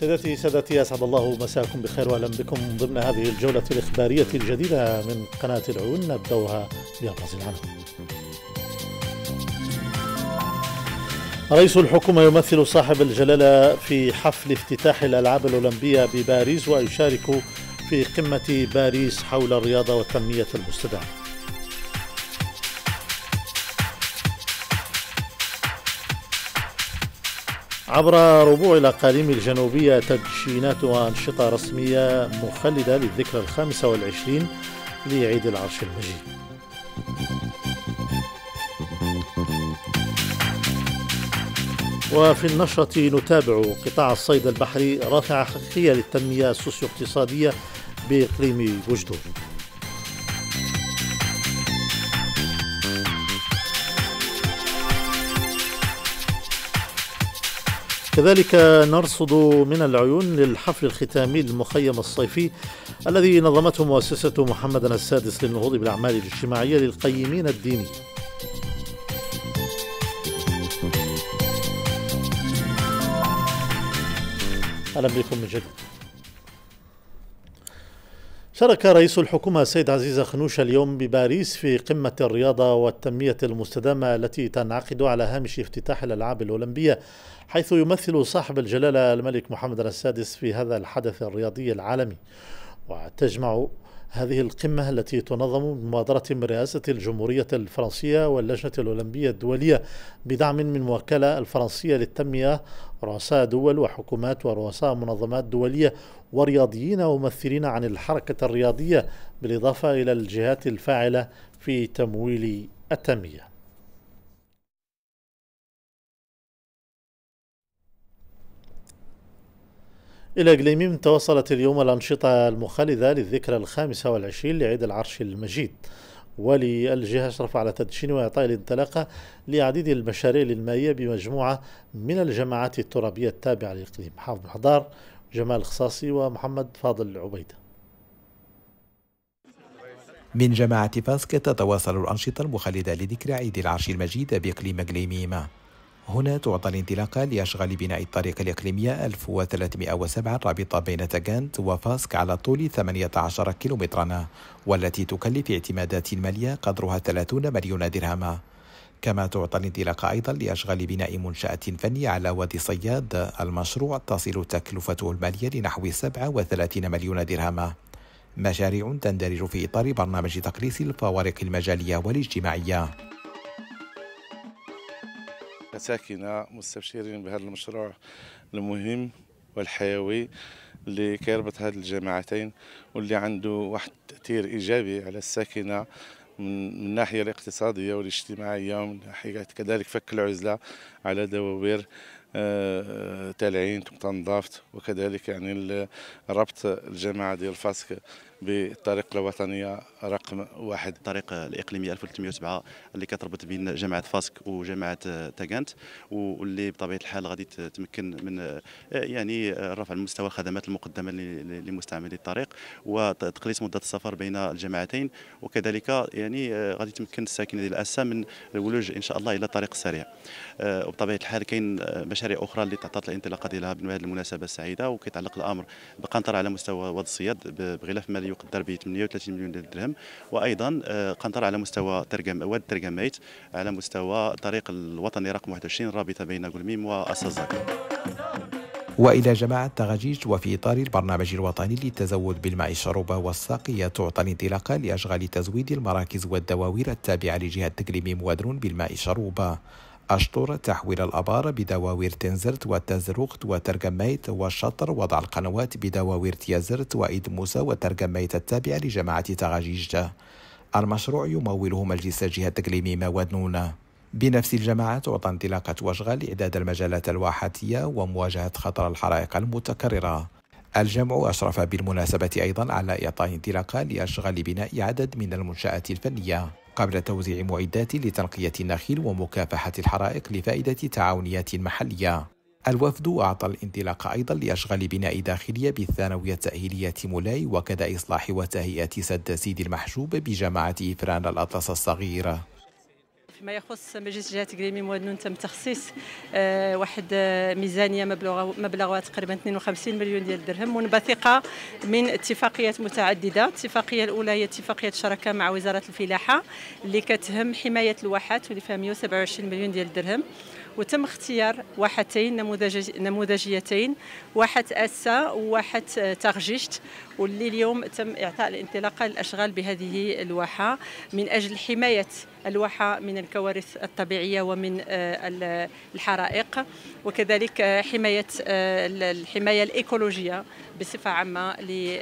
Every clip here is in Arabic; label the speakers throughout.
Speaker 1: سادتي سادتي اسعد الله مساكم بخير واهلا بكم ضمن هذه الجوله الاخباريه الجديده من قناه العون نبداها بابرز العناوين. رئيس الحكومة يمثل صاحب الجلالة في حفل افتتاح الألعاب الأولمبية بباريس ويشارك في قمة باريس حول الرياضة والتنمية المستدامة عبر ربوع الأقاليم الجنوبية تدشينات وأنشطة رسمية مخلدة للذكرى الخامسة والعشرين لعيد العرش المجيد وفي النشرة نتابع قطاع الصيد البحري رافعة حقيقية للتنمية السوسيو اقتصادية بإقليم بوجدور كذلك نرصد من العيون للحفل الختامي للمخيم الصيفي الذي نظمته مؤسسة محمد السادس للنهوض بالأعمال الاجتماعية للقيمين الديني أهلا بكم من جديد شارك رئيس الحكومة السيد عزيز خنوش اليوم بباريس في قمة الرياضة والتنمية المستدامة التي تنعقد على هامش افتتاح الألعاب الأولمبية حيث يمثل صاحب الجلالة الملك محمد السادس في هذا الحدث الرياضي العالمي وتجمع هذه القمة التي تنظم بمبادرة من رئاسة الجمهورية الفرنسية واللجنة الأولمبية الدولية بدعم من وكالة الفرنسية للتنمية رؤساء دول وحكومات ورؤساء منظمات دولية ورياضيين وممثلين عن الحركة الرياضية بالإضافة إلى الجهات الفاعلة في تمويل التنمية إلى قليميم تواصلت اليوم الأنشطة المخالدة للذكرى الخامسة والعشرين لعيد العرش المجيد وللجهة أشرف على تدشين وإعطاء الانطلاقة لعديد المشاريع المائية بمجموعة من الجماعات الترابية التابعة للإقليم حافظ محضار جمال خصاصي ومحمد فاضل عبيده
Speaker 2: من جماعة فاسك تتواصل الأنشطة المخلدة لذكرى عيد العرش المجيد بإقليم قليميمة هنا تعطى الانطلاقة لأشغال بناء الطريق الإقليمية 1307 الرابطة بين تاجانت وفاسك على طول 18 كيلومترا والتي تكلف اعتمادات مالية قدرها 30 مليون درهم كما تعطى الانطلاقة أيضا لأشغال بناء منشأة فنية على وادي صياد المشروع تصل تكلفته المالية لنحو 37 مليون درهم مشاريع تندرج في إطار برنامج تقليص الفوارق المجالية والاجتماعية
Speaker 1: أساكنة مستبشرين بهذا المشروع المهم والحيوي اللي كيربط هاد الجامعتين واللي عنده واحد التأثير إيجابي على الساكنة من الناحية الاقتصادية والاجتماعية ومن ناحية كذلك فك العزلة على دواوير آه، تلعين تنظافت وكذلك يعني ربط الجماعة ديال فاسك بالطريق الوطنيه رقم واحد الطريق الاقليميه 1307 اللي كتربط بين جامعه فاسك وجامعه تاغانت واللي بطبيعه الحال غادي تمكن من يعني رفع المستوى الخدمات المقدمه لمستعملي الطريق وتقليص مده السفر بين الجامعتين وكذلك يعني غادي تمكن الساكنه ديال اسا من الولوج ان شاء الله الى الطريق السريع وبطبيعه الحال كاين مشاريع اخرى اللي تعطات الانطلاقه ديالها بهذه المناسبه السعيده وكيتعلق الامر بقنطره على مستوى واد الصياد بغلاف مالي يقدر ب 38 مليون درهم وايضا آه، قنطره على مستوى ترجم واد ترجميت على مستوى الطريق الوطني رقم 21 الرابطه بين قلميم واسازاك
Speaker 2: وإلى جماعة تغاجيج وفي إطار البرنامج الوطني للتزود بالماء الشربة والساقية تعطى الانطلاق لأشغال تزويد المراكز والدواوير التابعة لجهة تكريم وادرون بالماء الشربة أشطر تحويل الأبار بدواوير تنزرت وتزرقت وترجميت والشطر وضع القنوات بدواوير تيازرت وإيد موسى وترجميت التابعة لجماعة تغاجيجة المشروع يموله مجلس الجهة التقليمي مواد نونة بنفس الجماعة تعطى انطلاقة واشغال إعداد المجالات الواحاتية ومواجهة خطر الحرائق المتكررة الجمع أشرف بالمناسبة أيضا على إعطاء انطلاقة لأشغال بناء عدد من المنشآت الفنية قبل توزيع معدات لتنقية النخيل ومكافحة الحرائق لفائدة تعاونيات محلية الوفد أعطى الانطلاق أيضا لأشغال بناء داخلية بالثانوية التأهيلية مولاي وكذا إصلاح وتهيئة سد سيد المحجوب بجماعة إفران الأطلس الصغير
Speaker 3: فيما يخص مجلس جهه تقريمي موادنون تم تخصيص آه، واحد آه، ميزانيه مبلغه مبلغها تقريبا 52 مليون ديال الدرهم منبثقه من اتفاقيات متعدده الاتفاقيه الاولى هي اتفاقيه شراكه مع وزاره الفلاحه اللي كتهم حمايه الواحات واللي فيها 127 مليون ديال الدرهم وتم اختيار واحتين نموذج نموذجيتين واحة أسا وواحة آه، تغجشت واللي اليوم تم إعطاء الانطلاقة للأشغال بهذه الواحة من أجل حماية الوحى من الكوارث الطبيعية ومن آه، الحرائق وكذلك آه، حماية آه، الحماية الإيكولوجية بصفة عامة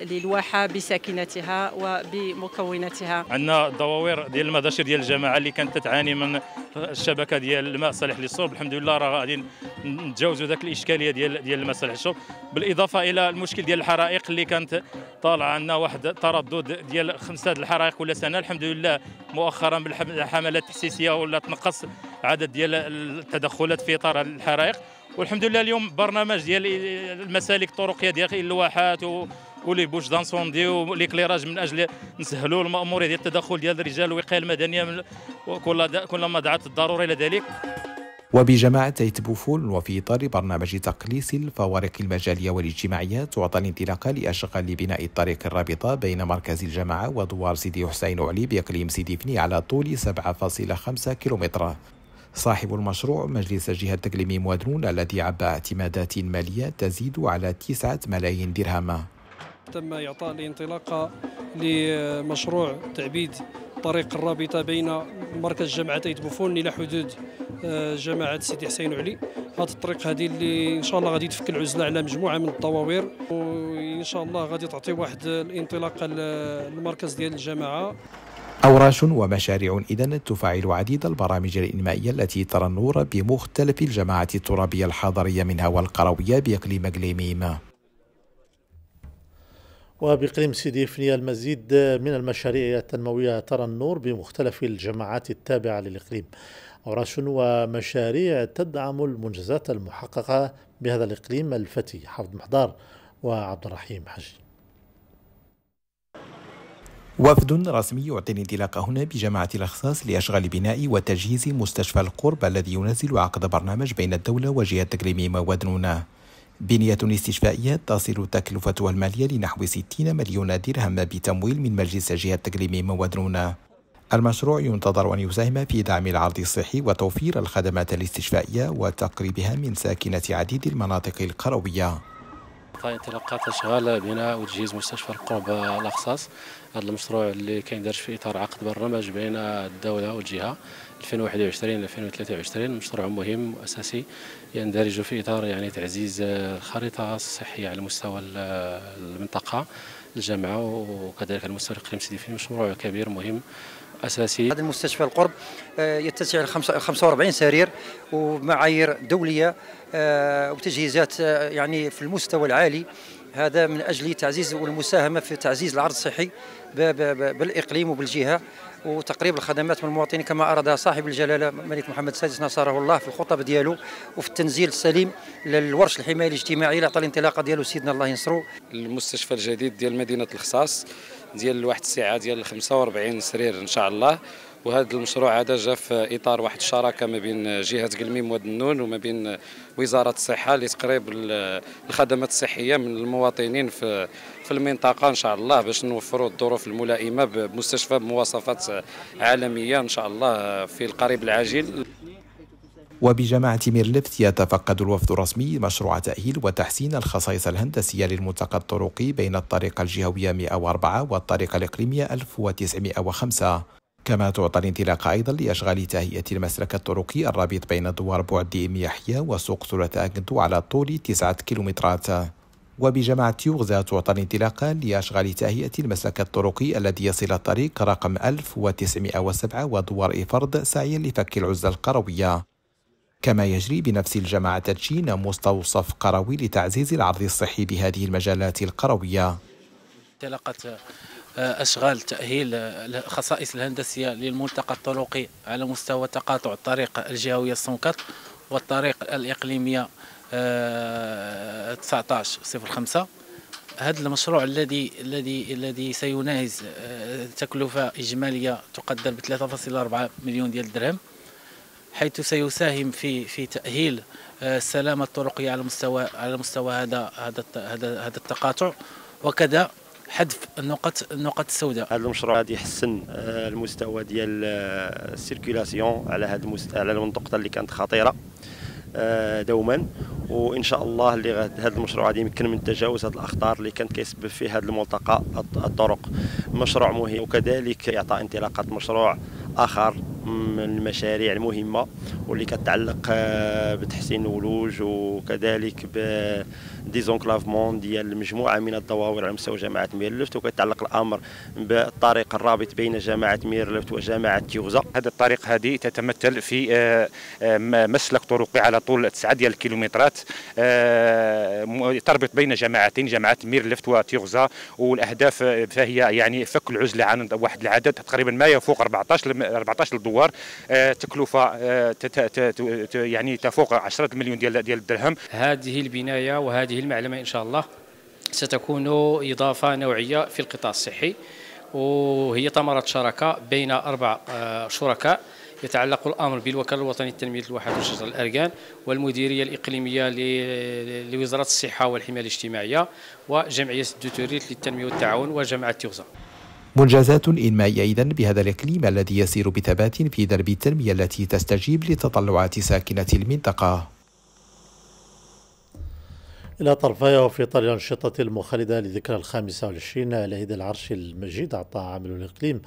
Speaker 3: للواحة بساكنتها وبمكوناتها
Speaker 4: عندنا الدواوير ديال المداشر ديال الجماعة اللي كانت تعاني من الشبكة ديال الماء صالح للشرب الحمد لله راه غادي نتجاوزوا ذاك الإشكالية ديال ديال الماء صالح للشرب بالإضافة إلى المشكل ديال الحرائق اللي كانت طالعة عندنا واحد تردد ديال خمسة الحرائق كل سنة الحمد لله مؤخرا بالحمد حملات تحسيسيه ولا تنقص عدد ديال التدخلات في اطار الحرائق والحمد لله اليوم برنامج ديال المسالك الطرقيه ديال اللواحات ولي بوش دانسوندي وليكليراج من اجل نسهلوا الماموريه ديال التدخل ديال الرجال الوقايه المدنيه كل كل ما دعت الضروره الى ذلك
Speaker 2: وبجماعة تيت بوفول وفي إطار برنامج تقليص الفوارق المجالية والاجتماعية تعطى الانطلاقة لأشغال لبناء الطريق الرابطة بين مركز الجماعة ودوار سيدي حسين علي بإقليم سيدي فني على طول 7.5 كيلومتر صاحب المشروع مجلس جهة التقليمي موادنون الذي عبى اعتمادات مالية تزيد على 9 ملايين درهم
Speaker 5: تم إعطاء الانطلاقة لمشروع تعبيد طريق الرابطة بين مركز جامعه ايت بوفون الى حدود آه، جامعه سيدي حسين وعلي هذا الطريق هذه اللي ان شاء الله غادي تفك العزله على مجموعه من الطواوير وان شاء الله غادي تعطي واحد الانطلاقه للمركز ديال الجماعه
Speaker 2: أوراش ومشاريع إذا تفعل عديد البرامج الإنمائية التي ترى النور بمختلف الجماعات الترابية الحضرية منها والقروية بإقليم قليميم
Speaker 1: وبإقليم سيدي إفنية المزيد من المشاريع التنموية ترى النور بمختلف الجماعات التابعة للإقليم عراش ومشاريع تدعم المنجزات المحققة بهذا الإقليم الفتي حفظ محضار وعبد الرحيم حجي
Speaker 2: وفد رسمي يعطي انطلاقه هنا بجماعة الأخصاص لأشغال بناء وتجهيز مستشفى القرب الذي ينزل عقد برنامج بين الدولة وجهة تكريم مواد نونه بنية استشفائية تصل تكلفتها المالية لنحو 60 مليون درهم بتمويل من مجلس جهة تكريم موادرونا المشروع ينتظر أن يساهم في دعم العرض الصحي وتوفير الخدمات الاستشفائية وتقريبها من ساكنة عديد المناطق القروية
Speaker 4: طيب، تلقات اشغال بناء وتجهيز مستشفى القرب الاخصاص هذا المشروع اللي كيندار في اطار عقد برنامج بين الدوله والجهه 2021 2023 مشروع مهم واساسي يندرج في إطار يعني تعزيز الخريطة الصحية على مستوى المنطقة الجامعة
Speaker 6: وكذلك على مستوى الإقليم سيدي في مشروع كبير مهم اساسي هذا المستشفى القرب آه، يتسع 45 سرير ومعايير دوليه آه، وتجهيزات آه، يعني في المستوى العالي هذا من اجل تعزيز والمساهمه في تعزيز العرض الصحي بالاقليم وبالجهه وتقريب الخدمات من المواطنين كما اراد صاحب الجلاله الملك محمد السادس نصره الله في الخطب ديالو وفي التنزيل السليم للورش الحمايه الاجتماعي اللي عطى الانطلاقه ديالو سيدنا الله ينصرو المستشفى الجديد ديال مدينه الخصاص ديال واحد الساعه ديال 45 سرير ان شاء الله وهذا المشروع هذا جاء
Speaker 4: في اطار واحد الشراكه ما بين جهه قلميم ودنون وما بين وزاره الصحه لتقريب الخدمات الصحيه من المواطنين في في المنطقه ان شاء الله باش نوفروا الظروف الملائمه بمستشفى بمواصفات عالميه ان شاء الله في القريب العاجل
Speaker 2: وبجامعة ميرلفت يتفقد الوفد الرسمي مشروع تأهيل وتحسين الخصائص الهندسية للملتقى الطرقي بين الطريقة الجهوية 104 والطريقة الإقليمية 1905 كما تعطى الانطلاق أيضا لأشغال تهيئة المسلك الطرقي الرابط بين دوار بوعدي يحيى وسوق ثلاثة أكنتو على طول تسعة كيلومترات وبجامعة يوغزا تعطى الانطلاق لأشغال تهيئة المسلك الطرقي الذي يصل الطريق رقم 1907 ودوار إفرد سعيا لفك العزلة القروية كما يجري بنفس الجماعة تدشين مستوصف قروي لتعزيز العرض الصحي بهذه المجالات القروية
Speaker 6: تلقت اشغال تاهيل الخصائص الهندسيه للملتقى الطرقي على مستوى تقاطع الطريق الجهويه السنكر والطريق الاقليميه 1905 آه، هذا المشروع الذي الذي الذي سيناهز آه، تكلفه اجماليه تقدر ب 3.4 مليون ديال الدرهم حيث سيساهم في في تاهيل آه، السلامه الطرقيه على مستوى على مستوى هذا هذا هذا التقاطع وكذا حذف النقط
Speaker 1: النقط السوداء هذا المشروع غادي يحسن آه، المستوى ديال آه، السيركيلاسيون على هذا المست... على المنطقه اللي كانت خطيره آه، دوما وان شاء الله اللي هذا المشروع غادي يمكن من تجاوز هذه الاخطار اللي كانت كيسبب فيه هذا الملتقى الطرق مشروع مهم وكذلك يعطى انطلاقه مشروع اخر من المشاريع المهمة واللي كتعلق آه، بتحسين الولوج وكذلك بديزونكلافمون ديال مجموعة من الدواور على مستوى جماعة ميرلفت وكيتعلق الأمر بالطريق الرابط بين جماعة ميرلفت وجماعة تيوزا هذا الطريق هذه
Speaker 4: تتمثل في آه، آه، مسلك طرقي على طول 9 ديال الكيلومترات تربط بين جماعتين جماعة ميرلفت وتيوزا والأهداف فهي يعني فك العزلة عن واحد العدد تقريبا ما يفوق 14 14 دوار آه، تكلفه آه، يعني تفوق 10 مليون ديال ديال الدرهم
Speaker 7: هذه البنايه وهذه المعلمه ان شاء الله ستكون اضافه نوعيه في القطاع الصحي وهي ثمره شراكه بين اربع آه، شركاء يتعلق الامر بالوكاله الوطنيه لتنميه الواحات وشجر الاركان والمديريه الاقليميه لوزاره الصحه والحمايه الاجتماعيه وجمعيه دوتوريت للتنميه والتعاون وجامعه تيوزا
Speaker 2: منجزات إنمائية إذا بهذا الإقليم الذي يسير بثبات في درب التنمية التي تستجيب لتطلعات ساكنة المنطقة
Speaker 1: إلى طرفها وفي إطار الأنشطة المخلدة لذكرى الخامسة والعشرين لعيد العرش المجيد أعطى عامل الإقليم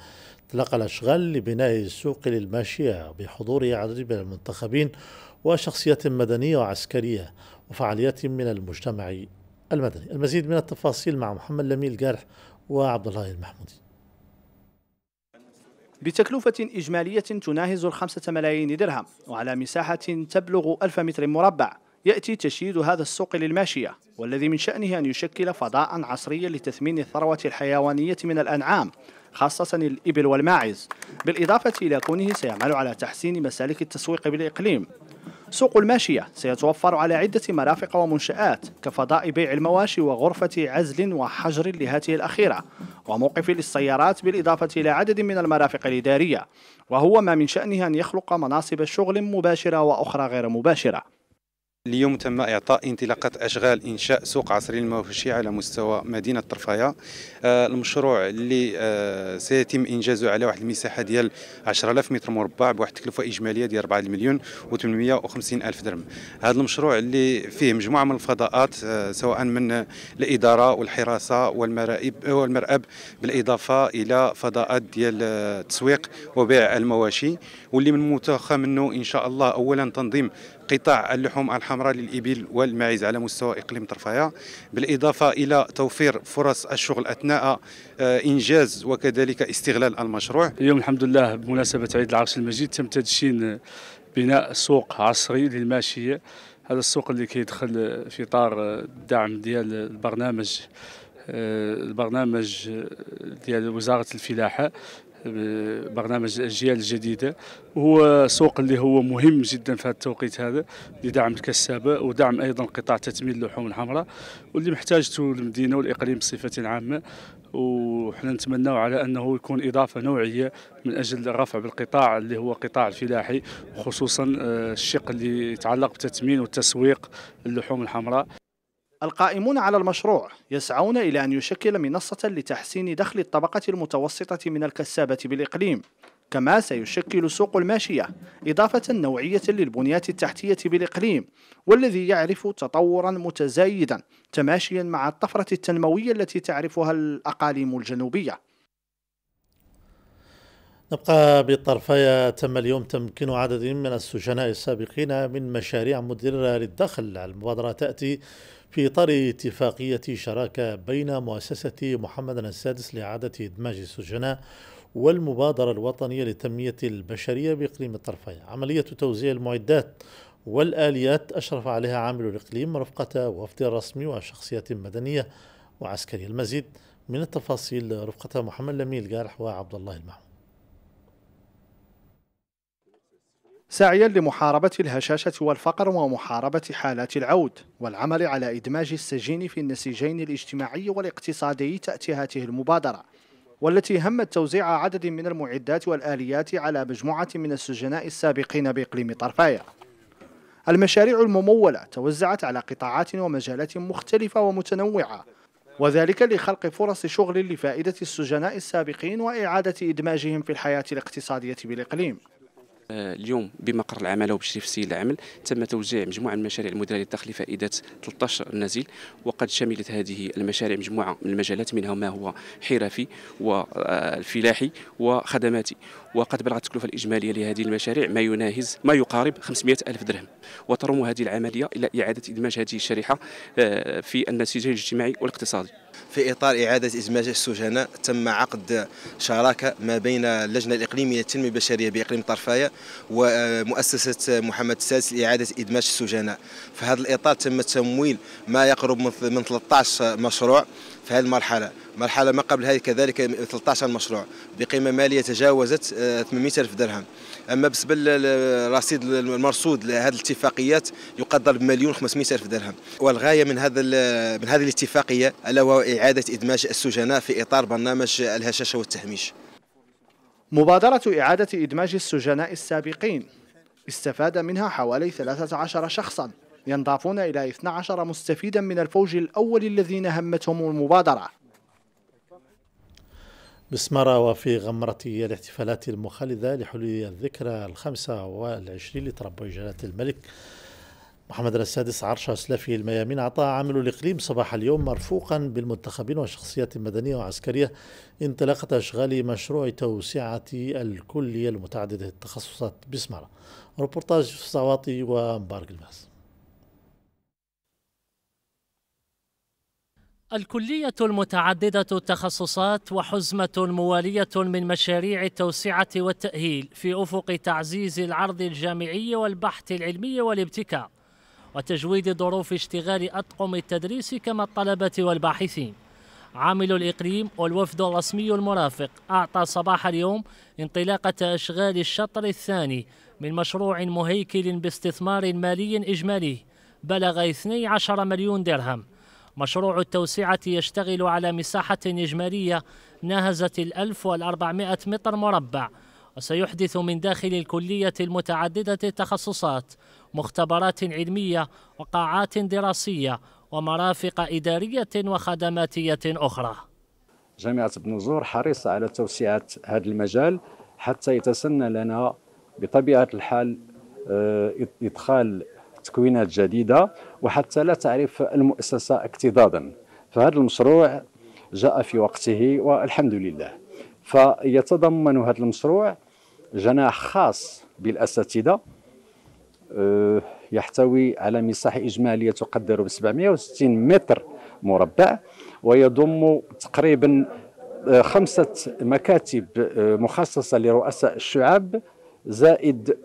Speaker 1: اطلاق الأشغال لبناء سوق للماشية بحضور عدد من المنتخبين وشخصيات مدنية وعسكرية وفعاليات من المجتمع المدني المزيد من التفاصيل مع محمد لميل جارح وعبد الله المحمودي
Speaker 5: بتكلفة إجمالية تناهز الخمسة ملايين درهم وعلى مساحة تبلغ ألف متر مربع يأتي تشييد هذا السوق للماشية والذي من شأنه أن يشكل فضاء عصريا لتثمين الثروة الحيوانية من الأنعام خاصة الإبل والماعز بالإضافة إلى كونه سيعمل على تحسين مسالك التسويق بالإقليم سوق الماشية سيتوفر على عدة مرافق ومنشآت كفضاء بيع المواشي وغرفة عزل وحجر لهاته الأخيرة وموقف للسيارات بالإضافة إلى عدد من المرافق الإدارية وهو ما من شأنه أن يخلق مناصب شغل مباشرة وأخرى غير مباشرة
Speaker 2: اليوم تم إعطاء انطلاقة أشغال إنشاء سوق عصري للمواشي على مستوى مدينة طرفايا آه، المشروع اللي آه، سيتم إنجازه على واحد المساحة ديال 10000 متر مربع بواحد التكلفة إجمالية ديال 4 مليون و850 ألف درهم هذا المشروع اللي فيه مجموعة من الفضاءات آه، سواء من الإدارة والحراسة والمرائب والمرأب بالإضافة إلى فضاءات ديال التسويق وبيع المواشي واللي من متوخى منه إن شاء الله أولا تنظيم قطاع اللحوم الحمراء للإبل والماعز على مستوى إقليم طرفايا بالإضافة إلى توفير فرص الشغل أثناء آه،
Speaker 4: إنجاز وكذلك استغلال المشروع اليوم الحمد لله بمناسبة عيد العرش المجيد تم تدشين بناء سوق عصري للماشية هذا السوق اللي كيدخل في اطار الدعم ديال البرنامج آه، البرنامج ديال وزاره الفلاحه برنامج الاجيال الجديده وهو سوق اللي هو مهم جدا في هذا التوقيت هذا لدعم الكسابه ودعم ايضا قطاع تثمين اللحوم الحمراء واللي محتاجته المدينه والاقليم بصفه عامه وحنا نتمناو على انه يكون اضافه نوعيه من اجل الرفع بالقطاع اللي هو قطاع الفلاحي
Speaker 5: خصوصا آه، الشق اللي يتعلق بتثمين وتسويق اللحوم الحمراء القائمون على المشروع يسعون إلى أن يشكل منصة لتحسين دخل الطبقة المتوسطة من الكسابة بالإقليم كما سيشكل سوق الماشية إضافة نوعية للبنيات التحتية بالإقليم والذي يعرف تطورا متزايدا تماشيا مع الطفرة التنموية التي تعرفها الأقاليم الجنوبية
Speaker 1: نبقى بالطرفية تم اليوم تمكين عدد من السجناء السابقين من مشاريع مدرة للدخل المبادرة تأتي في إطار اتفاقية شراكة بين مؤسسة محمد السادس لإعادة إدماج السجناء والمبادرة الوطنية لتنمية البشرية بإقليم الطرفين عملية توزيع المعدات والآليات أشرف عليها عامل الإقليم رفقة وفد رسمي وشخصيات مدنية وعسكرية المزيد من التفاصيل
Speaker 5: رفقة محمد لميل جارح وعبد الله المحمود سعيا لمحاربة الهشاشة والفقر ومحاربة حالات العود والعمل على إدماج السجين في النسيجين الاجتماعي والاقتصادي تأتي هذه المبادرة والتي همت توزيع عدد من المعدات والآليات على مجموعة من السجناء السابقين بإقليم طرفايا المشاريع الممولة توزعت على قطاعات ومجالات مختلفة ومتنوعة وذلك لخلق فرص شغل لفائدة السجناء السابقين وإعادة إدماجهم في الحياة الاقتصادية بالإقليم آه،
Speaker 4: اليوم بمقر العماله وبشريف سيد العمل تم توزيع مجموعه من المشاريع المديريه للدخل فائده 13 نزيل وقد شملت هذه المشاريع مجموعه من المجالات منها ما هو حرفي والفلاحي وخدماتي وقد بلغت التكلفة الإجمالية لهذه المشاريع ما يناهز ما يقارب 500 ألف درهم وترم هذه العملية إلى إعادة إدماج هذه الشريحة آه، في النسيج الاجتماعي والاقتصادي في إطار إعادة إدماج السجناء تم
Speaker 2: عقد شراكة ما بين اللجنة الإقليمية للتنمية البشرية بإقليم طرفايه ومؤسسة محمد السادس لإعادة إدماج السجناء في هذا الإطار تم تمويل ما يقرب من 13 مشروع في هذه المرحله مرحله ما قبل هذه كذلك 13 مشروع بقيمه ماليه تجاوزت 800 آه، الف درهم اما بالنسبه للرصيد المرصود لهذه الاتفاقيات يقدر بمليون 500 الف درهم والغايه من هذا من هذه الاتفاقيه الا وهو اعاده ادماج السجناء في اطار برنامج الهشاشه والتهميش
Speaker 5: مبادره اعاده ادماج السجناء السابقين استفاد منها حوالي 13 شخصا ينضافون إلى 12 مستفيدا من الفوج الأول الذين همتهم المبادرة
Speaker 1: بسمرة وفي غمرة الاحتفالات المخلدة لحلول الذكرى الخمسة والعشرين لتربع جلالة الملك محمد السادس عرش سلافي الميامين أعطى عامل الإقليم صباح اليوم مرفوقا بالمنتخبين والشخصيات المدنية وعسكرية انطلاقة أشغال مشروع توسعة الكلية المتعددة التخصصات بسمرة روبورتاج في ومبارك الماس
Speaker 8: الكلية المتعددة التخصصات وحزمة موالية من مشاريع التوسعة والتأهيل في أفق تعزيز العرض الجامعي والبحث العلمي والابتكار وتجويد ظروف اشتغال أطقم التدريس كما الطلبة والباحثين عامل الإقليم والوفد الرسمي المرافق أعطى صباح اليوم انطلاقة أشغال الشطر الثاني من مشروع مهيكل باستثمار مالي إجمالي بلغ 12 مليون درهم مشروع التوسعة يشتغل على مساحة إجمالية ناهزت الألف والأربعمائة متر مربع وسيحدث من داخل الكلية المتعددة التخصصات مختبرات علمية وقاعات دراسية ومرافق إدارية وخدماتية أخرى
Speaker 1: جامعة بنزور
Speaker 4: حريصة على توسعة هذا المجال حتى يتسنى لنا بطبيعة الحال آه، إدخال تكوينات جديده وحتى لا تعرف
Speaker 5: المؤسسه اكتظاظا فهذا المشروع جاء في وقته والحمد لله فيتضمن هذا المشروع جناح خاص
Speaker 4: بالاساتذه آه، يحتوي على مساحه اجماليه تقدر ب 760 متر مربع ويضم تقريبا آه، خمسه مكاتب آه، مخصصه لرؤساء الشعب زائد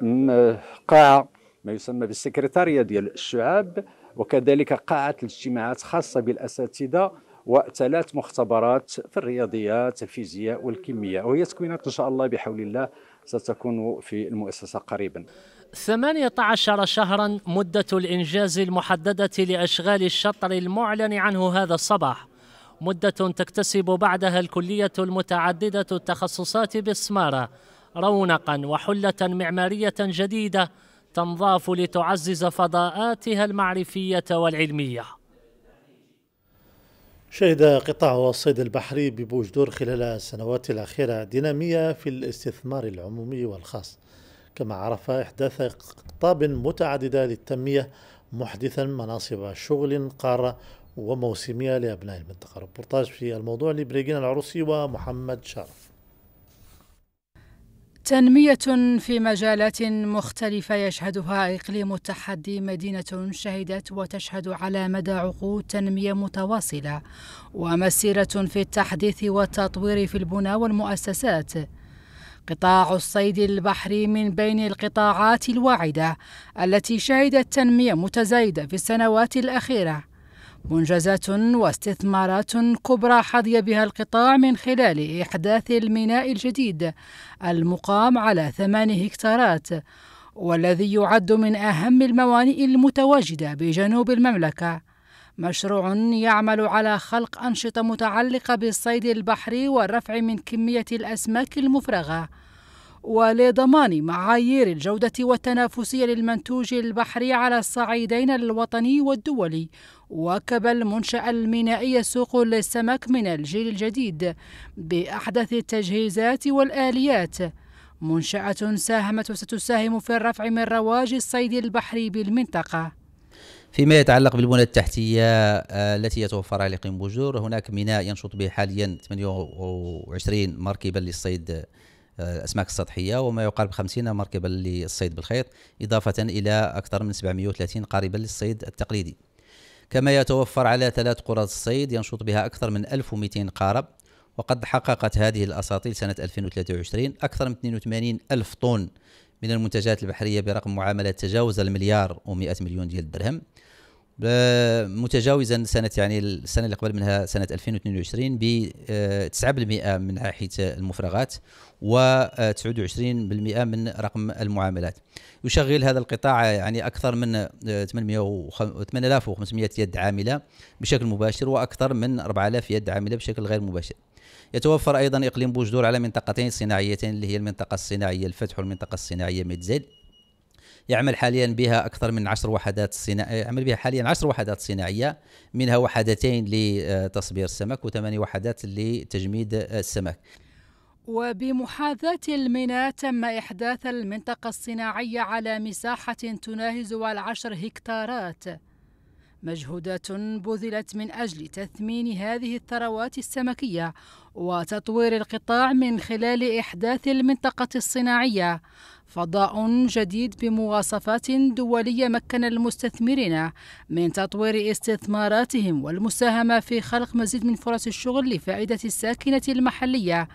Speaker 4: قاعه ما يسمى بالسكرتاريه ديال الشعاب وكذلك قاعه الاجتماعات خاصه بالاساتذه وثلاث مختبرات في الرياضيات الفيزياء والكيمياء وهي تكوينات ان شاء الله بحول الله ستكون في المؤسسه قريبا
Speaker 8: 18 شهرا مدة الإنجاز المحددة لأشغال الشطر المعلن عنه هذا الصباح مدة تكتسب بعدها الكلية المتعددة التخصصات بالسمارة رونقا وحلة معمارية جديدة تنضاف لتعزز فضاءاتها المعرفية والعلمية
Speaker 1: شهد قطاع الصيد البحري ببوجدور خلال السنوات الأخيرة دينامية في الاستثمار العمومي والخاص كما عرف إحداث أقطاب متعددة للتنمية محدثا مناصب شغل قارة وموسمية لأبناء المنطقة ربورتاج في الموضوع لبريغين العروسي ومحمد شرف
Speaker 3: تنمية في مجالات مختلفة يشهدها إقليم التحدي مدينة شهدت وتشهد على مدى عقود تنمية متواصلة ومسيرة في التحديث والتطوير في البنى والمؤسسات قطاع الصيد البحري من بين القطاعات الواعدة التي شهدت تنمية متزايدة في السنوات الأخيرة منجزات واستثمارات كبرى حظي بها القطاع من خلال إحداث الميناء الجديد المقام على ثمان هكتارات والذي يعد من أهم الموانئ المتواجدة بجنوب المملكة مشروع يعمل على خلق أنشطة متعلقة بالصيد البحري والرفع من كمية الأسماك المفرغة ولضمان معايير الجودة والتنافسية للمنتوج البحري على الصعيدين الوطني والدولي وكب المنشأة المينائية سوق للسمك من الجيل الجديد بأحدث التجهيزات والآليات منشأة ساهمت وستساهم في الرفع من رواج الصيد البحري بالمنطقة
Speaker 9: فيما يتعلق بالبنى التحتية آه، التي يتوفر على قيم بوجور هناك ميناء ينشط به حاليا 28 مركبا للصيد الاسماك آه، السطحيه وما يقارب 50 مركبا للصيد بالخيط اضافه الى اكثر من 730 قاربا للصيد التقليدي كما يتوفر على ثلاث قرى الصيد ينشط بها أكثر من 1200 قارب وقد حققت هذه الأساطيل سنة 2023 أكثر من 82 ألف طن من المنتجات البحرية برقم معاملة تجاوز المليار و100 مليون ديال الدرهم آه، متجاوزا سنه يعني السنه اللي قبل منها سنه 2022 ب 9% آه، من ناحيه المفرغات و 29% آه، من رقم المعاملات يشغل هذا القطاع يعني اكثر من 8500 يد عامله بشكل مباشر واكثر من 4000 يد عامله بشكل غير مباشر يتوفر ايضا اقليم بوجدور على منطقتين صناعيتين اللي هي المنطقه الصناعيه الفتح والمنطقه الصناعيه ميتزيل يعمل حاليا بها أكثر من 10 وحدات صناعية يعمل بها حاليا 10 وحدات صناعية منها وحدتين لتصبير السمك وثماني وحدات لتجميد السمك
Speaker 3: وبمحاذاة الميناء تم إحداث المنطقة الصناعية على مساحة تناهز العشر هكتارات مجهودات بذلت من أجل تثمين هذه الثروات السمكية وتطوير القطاع من خلال إحداث المنطقة الصناعية فضاء جديد بمواصفات دولية مكن المستثمرين من تطوير استثماراتهم والمساهمة في خلق مزيد من فرص الشغل لفائدة الساكنة المحلية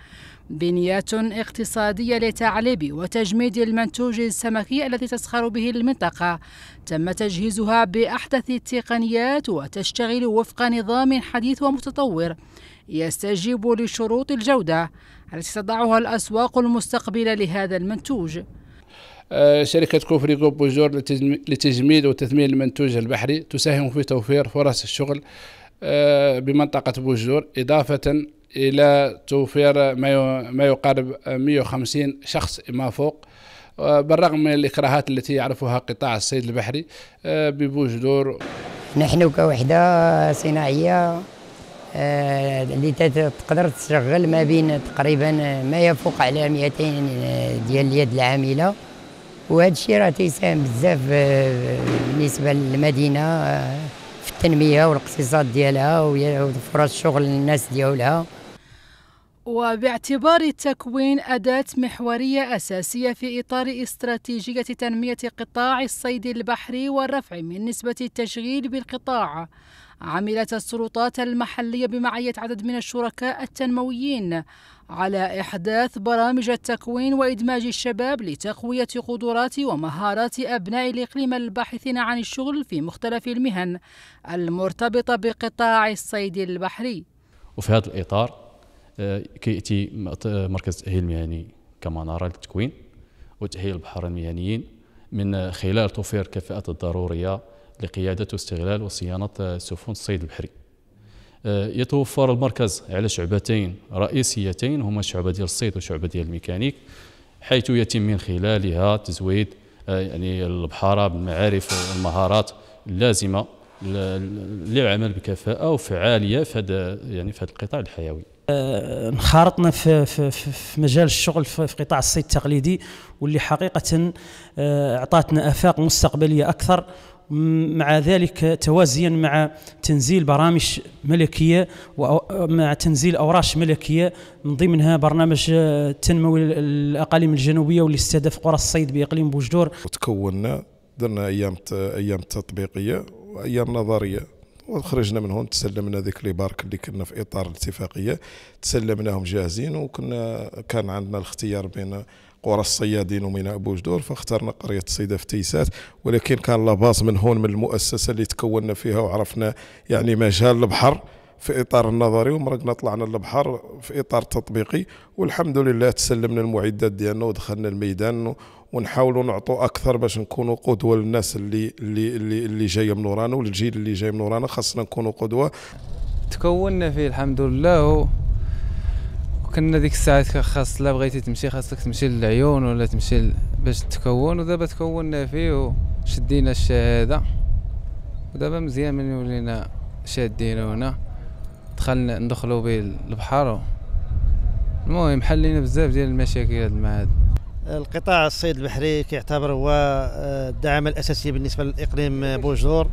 Speaker 3: بنيات اقتصادية لتعليب وتجميد المنتوج السمكي الذي تسخر به المنطقة تم تجهيزها بأحدث التقنيات وتشتغل وفق نظام حديث ومتطور يستجيب لشروط الجودة التي تضعها الأسواق المستقبلة لهذا المنتوج
Speaker 5: آه، شركة كوفريغو بوجور لتجميد وتثمين المنتوج البحري تساهم في توفير فرص الشغل آه، بمنطقة بوجور إضافة إلى توفير ما يقارب 150 شخص ما فوق آه، بالرغم من الإكراهات التي يعرفها قطاع الصيد البحري آه، ببوجدور دور
Speaker 3: نحن كوحدة صناعية آه، اللي تقدر تشغل ما بين تقريبا ما يفوق على 200 ديال اليد العامله وهذا الشيء راه تيساهم بزاف بالنسبه للمدينه في التنميه والاقتصاد ديالها وفرص الشغل للناس ديالها وباعتبار التكوين أداة محورية أساسية في إطار استراتيجية تنمية قطاع الصيد البحري والرفع من نسبة التشغيل بالقطاع عملت السلطات المحلية بمعية عدد من الشركاء التنمويين على إحداث برامج التكوين وإدماج الشباب لتقوية قدرات ومهارات أبناء الإقليم الباحثين عن الشغل في مختلف المهن المرتبطة بقطاع الصيد البحري
Speaker 5: وفي هذا الإطار كياتي مركز تاهيل مهني كمناره للتكوين وتاهيل البحار المهنيين من خلال توفير الكفاءات الضروريه لقياده واستغلال وصيانه سفن الصيد البحري آه، يتوفر المركز على شعبتين رئيسيتين هما شعبه ديال الصيد وشعبه ديال الميكانيك حيث يتم من خلالها تزويد آه، يعني البحاره بالمعارف والمهارات اللازمه للعمل بكفاءه وفعاليه في هذا يعني في هذا القطاع الحيوي
Speaker 6: انخرطنا آه، في, في, في مجال الشغل في, في قطاع الصيد التقليدي واللي حقيقه آه، اعطتنا افاق مستقبليه اكثر مع ذلك توازيا مع تنزيل برامج ملكيه ومع تنزيل اوراش ملكيه من ضمنها برنامج التنموي آه، الاقاليم الجنوبيه واللي استهدف قرى الصيد باقليم بوجدور
Speaker 2: وتكوننا درنا ايام ايام تطبيقيه وايام نظريه وخرجنا من هون تسلمنا ذيك لي بارك اللي كنا في اطار الاتفاقيه تسلمناهم جاهزين وكنا كان عندنا الاختيار بين قرى الصيادين وميناء بوجدور فاخترنا قريه الصيده في تيسات ولكن كان باس من هون من المؤسسه اللي تكوننا فيها وعرفنا يعني مجال البحر في اطار النظري ومرقنا طلعنا للبحر في اطار تطبيقي والحمد لله تسلمنا المعدات ديالنا ودخلنا الميدان ونحاولوا نعطوا اكثر باش نكونوا قدوه للناس اللي اللي اللي, اللي جايه من ورانا والجيل اللي جاي من ورانا خاصنا نكونوا قدوه تكوننا فيه الحمد لله وكنا
Speaker 6: ديك الساعات خاص لا بغيتي تمشي خاصك تمشي للعيون ولا تمشي باش تكون ودابا تكوننا فيه وشدينا الشهاده ودابا مزيان من ولينا
Speaker 5: شادين هنا دخلنا ندخلوا به البحر المهم حلينا بزاف ديال المشاكل هاد المعاد القطاع الصيد البحري كيعتبر هو آه، الدعم الاساسي بالنسبه للاقليم بوجدور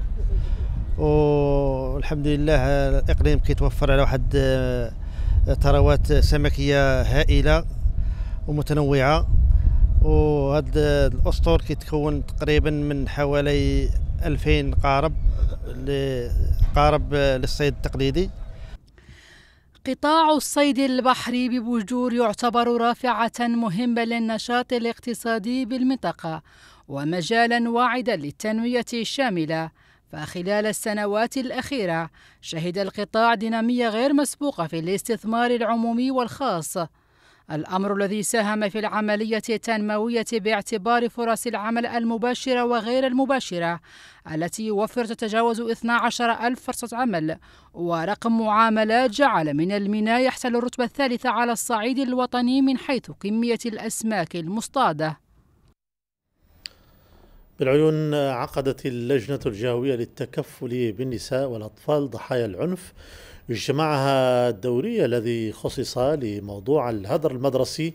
Speaker 5: والحمد لله الاقليم كيتوفر على واحد آه، ثروات سمكيه هائله ومتنوعه وهذا آه، الاسطول كيتكون تقريبا من حوالي 2000 قارب قارب للصيد التقليدي
Speaker 3: قطاع الصيد البحري ببجور يعتبر رافعة مهمة للنشاط الاقتصادي بالمنطقة ومجالا واعدا للتنمية الشاملة فخلال السنوات الأخيرة شهد القطاع دينامية غير مسبوقة في الاستثمار العمومي والخاص الأمر الذي ساهم في العملية التنموية باعتبار فرص العمل المباشرة وغير المباشرة التي يوفر تتجاوز 12 ألف فرصة عمل ورقم معاملات جعل من الميناء يحتل الرتبة الثالثة على الصعيد الوطني من حيث كمية الأسماك المصطادة
Speaker 1: بالعيون عقدت اللجنة الجهوية للتكفل بالنساء والأطفال ضحايا العنف اجتماعها الدوري الذي خصص لموضوع الهدر المدرسي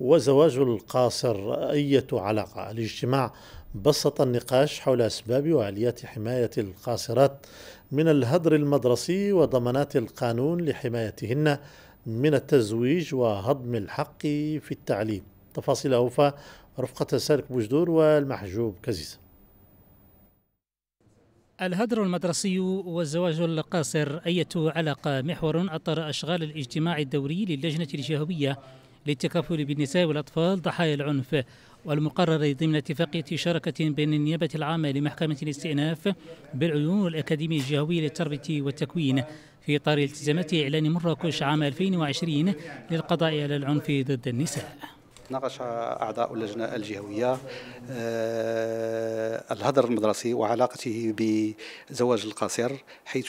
Speaker 1: وزواج القاصر أية علاقة الاجتماع بسط النقاش حول أسباب وآليات حماية القاصرات من الهدر المدرسي وضمانات القانون لحمايتهن من التزويج وهضم الحق في التعليم تفاصيل أوفى رفقة سالك بوجدور والمحجوب كزيزة
Speaker 7: الهدر المدرسي والزواج القاصر أية علاقة محور أطر أشغال الاجتماع الدوري للجنة الجهوية للتكافل بالنساء والأطفال ضحايا العنف والمقرر ضمن اتفاقية شراكة بين النيابة العامة لمحكمة الاستئناف بالعيون والأكاديمية الجهوية للتربية والتكوين في إطار التزامات إعلان مراكش عام 2020 للقضاء على العنف ضد النساء
Speaker 2: ناقش أعضاء اللجنة الجهوية آه، الهدر المدرسي وعلاقته بزواج القاصر حيث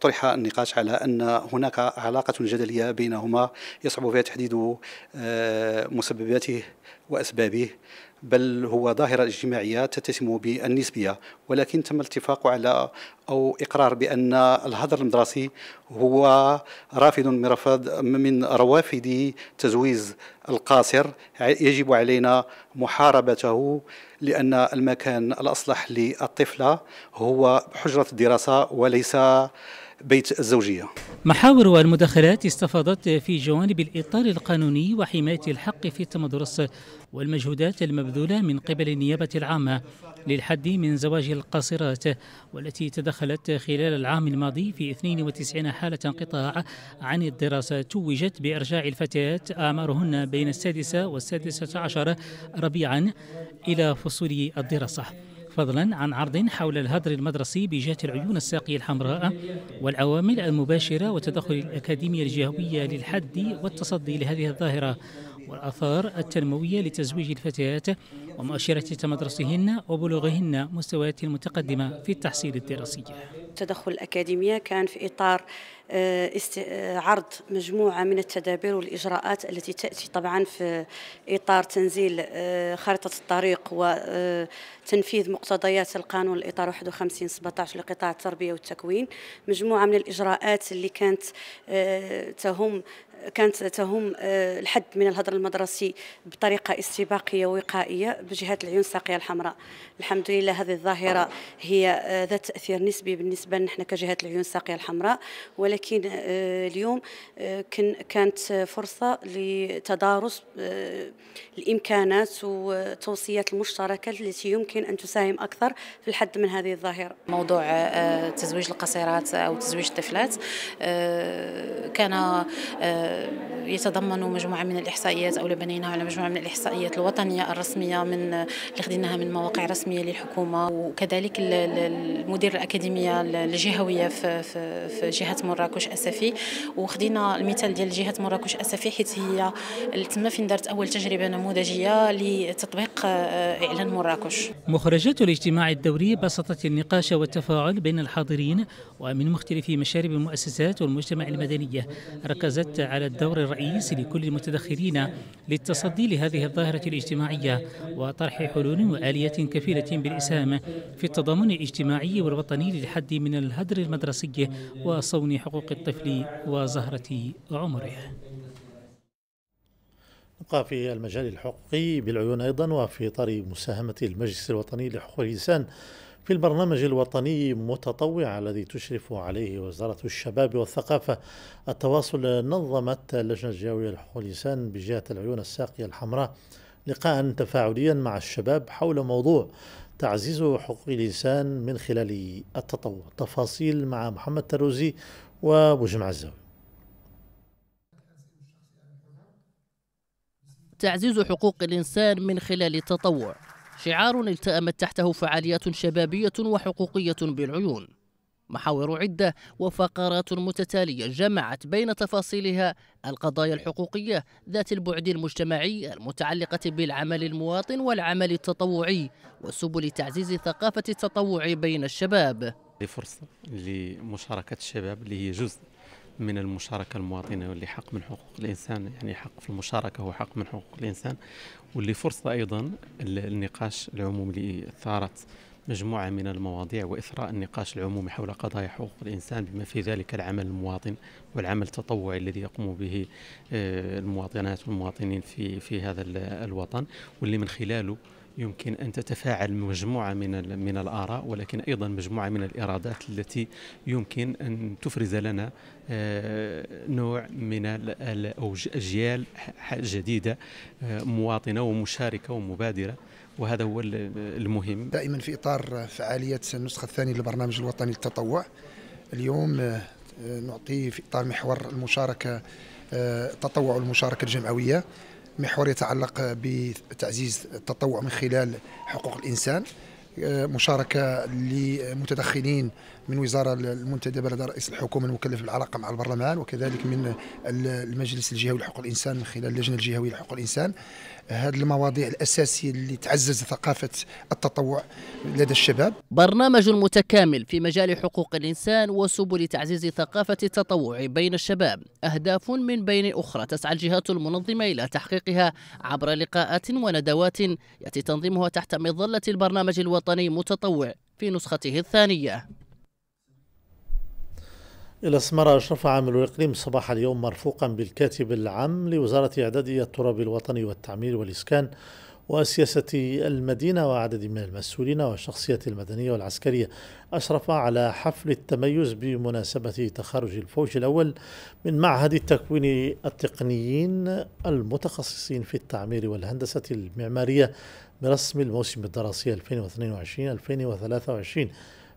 Speaker 2: طرح النقاش على أن هناك علاقة جدلية بينهما يصعب فيها تحديد آه، مسبباته وأسبابه بل هو ظاهرة اجتماعية تتسم بالنسبية ولكن تم الاتفاق على أو إقرار بأن الهدر المدرسي هو رافد من رفض من روافد تزويز القاصر يجب علينا محاربته لأن المكان الأصلح للطفلة هو حجرة الدراسة وليس بيت الزوجية
Speaker 7: محاور المداخلات استفاضت في جوانب الإطار القانوني وحماية الحق في التمدرس والمجهودات المبذولة من قبل النيابة العامة للحد من زواج القاصرات والتي تدخلت خلال العام الماضي في 92 حالة انقطاع عن الدراسة توجت بإرجاع الفتيات أعمارهن بين السادسة والسادسة عشر ربيعا إلى فصول الدراسة فضلا عن عرض حول الهدر المدرسي بجهة العيون الساقية الحمراء والعوامل المباشرة وتدخل الأكاديمية الجهوية للحد والتصدي لهذه الظاهرة والآثار التنموية لتزويج الفتيات ومؤشرات تمدرسهن وبلوغهن مستويات متقدمه في التحصيل الدراسي
Speaker 4: تدخل الأكاديمية كان في إطار آه، آه، عرض مجموعة من التدابير والإجراءات التي تأتي طبعا في إطار تنزيل آه، خارطة الطريق وتنفيذ مقتضيات القانون الإطار 51 17 لقطاع التربية والتكوين مجموعة من الإجراءات اللي كانت تهم كانت تهم الحد من الهدر المدرسي بطريقة استباقية وقائية بجهة العيون الساقية الحمراء الحمد لله هذه الظاهرة هي آه، ذات تأثير نسبي بالنسبة نحن كجهة العيون الساقية الحمراء ولكن آه، اليوم آه، كانت فرصة لتدارس الإمكانات والتوصيات المشتركة التي يمكن أن تساهم أكثر في الحد من هذه الظاهرة
Speaker 3: موضوع تزويج القصيرات أو تزويج الطفلات كان يتضمن مجموعة من الإحصائيات أو لبنيناها على مجموعة من الإحصائيات الوطنية الرسمية من اللي خديناها من مواقع رسمية الرسميه للحكومه وكذلك المدير الاكاديميه الجهويه في في جهه مراكش اسفي وخدينا المثال ديال جهه مراكش اسفي حيت هي تما فين دارت اول تجربه نموذجيه لتطبيق آه، اعلان مراكش
Speaker 7: مخرجات الاجتماع الدوري بسطت النقاش والتفاعل بين الحاضرين ومن مختلف مشارب المؤسسات والمجتمع المدني ركزت على الدور الرئيس لكل المتدخلين للتصدي لهذه الظاهره الاجتماعيه وطرح حلول واليات كفيله مقبلة بالإسهام في التضامن الاجتماعي والوطني للحد من الهدر المدرسي وصون حقوق الطفل وزهرة عمره
Speaker 1: نبقى في المجال الحقوقي بالعيون أيضا وفي إطار مساهمة المجلس الوطني لحقوق الإنسان في البرنامج الوطني متطوع الذي تشرف عليه وزارة الشباب والثقافة التواصل نظمت اللجنة الجاوية لحقوق الإنسان بجهة العيون الساقية الحمراء لقاء تفاعليا مع الشباب حول موضوع تعزيز حقوق الإنسان من خلال التطوع تفاصيل مع محمد تروزي وبوجم الزاوية
Speaker 10: تعزيز حقوق الإنسان من خلال التطوع شعار التأمت تحته فعاليات شبابية وحقوقية بالعيون محاور عدة وفقرات متتالية جمعت بين تفاصيلها القضايا الحقوقية ذات البعد المجتمعي المتعلقة بالعمل المواطن والعمل التطوعي وسبل تعزيز ثقافة التطوع بين الشباب
Speaker 1: فرصة
Speaker 4: لمشاركة الشباب اللي هي جزء من المشاركة المواطنة واللي حق من حقوق الإنسان يعني حق في المشاركة هو حق من حقوق الإنسان واللي فرصة أيضا للنقاش العمومي اللي ثارت مجموعة من المواضيع وإثراء النقاش العمومي حول قضايا حقوق الإنسان بما في ذلك العمل المواطن والعمل التطوعي الذي يقوم به آه، المواطنات والمواطنين في في هذا الوطن واللي من خلاله يمكن ان تتفاعل مجموعه من من الاراء ولكن ايضا مجموعه من الارادات التي يمكن ان تفرز لنا آه، نوع من اجيال جديده آه، مواطنه ومشاركه ومبادره وهذا هو
Speaker 1: المهم دائما في إطار فعالية النسخة الثانية للبرنامج الوطني للتطوع اليوم آه، نعطي في إطار محور المشاركة آه، تطوع المشاركة الجمعوية محور يتعلق بتعزيز التطوع من خلال
Speaker 5: حقوق الإنسان آه، مشاركة لمتدخلين من وزارة المنتدبة لدى رئيس الحكومة المكلف بالعلاقة مع البرلمان وكذلك من المجلس الجهوي لحقوق الإنسان من خلال اللجنة الجهوية لحقوق الإنسان هذه المواضيع الأساسية اللي تعزز ثقافة التطوع لدى الشباب
Speaker 10: برنامج متكامل في مجال حقوق الإنسان وسبل تعزيز ثقافة التطوع بين الشباب أهداف من بين أخرى تسعى الجهات المنظمة إلى تحقيقها عبر لقاءات وندوات يأتي تنظيمها تحت مظلة البرنامج الوطني متطوع في نسخته الثانية
Speaker 1: إلى سمارة أشرف عامل الإقليم صباح اليوم مرفوقا بالكاتب العام لوزارة إعداد التراب الوطني والتعمير والإسكان وسياسة المدينة وعدد من المسؤولين والشخصيات المدنية والعسكرية أشرف على حفل التميز بمناسبة تخرج الفوج الأول من معهد التكوين التقنيين المتخصصين في التعمير والهندسة المعمارية برسم الموسم الدراسي 2022-2023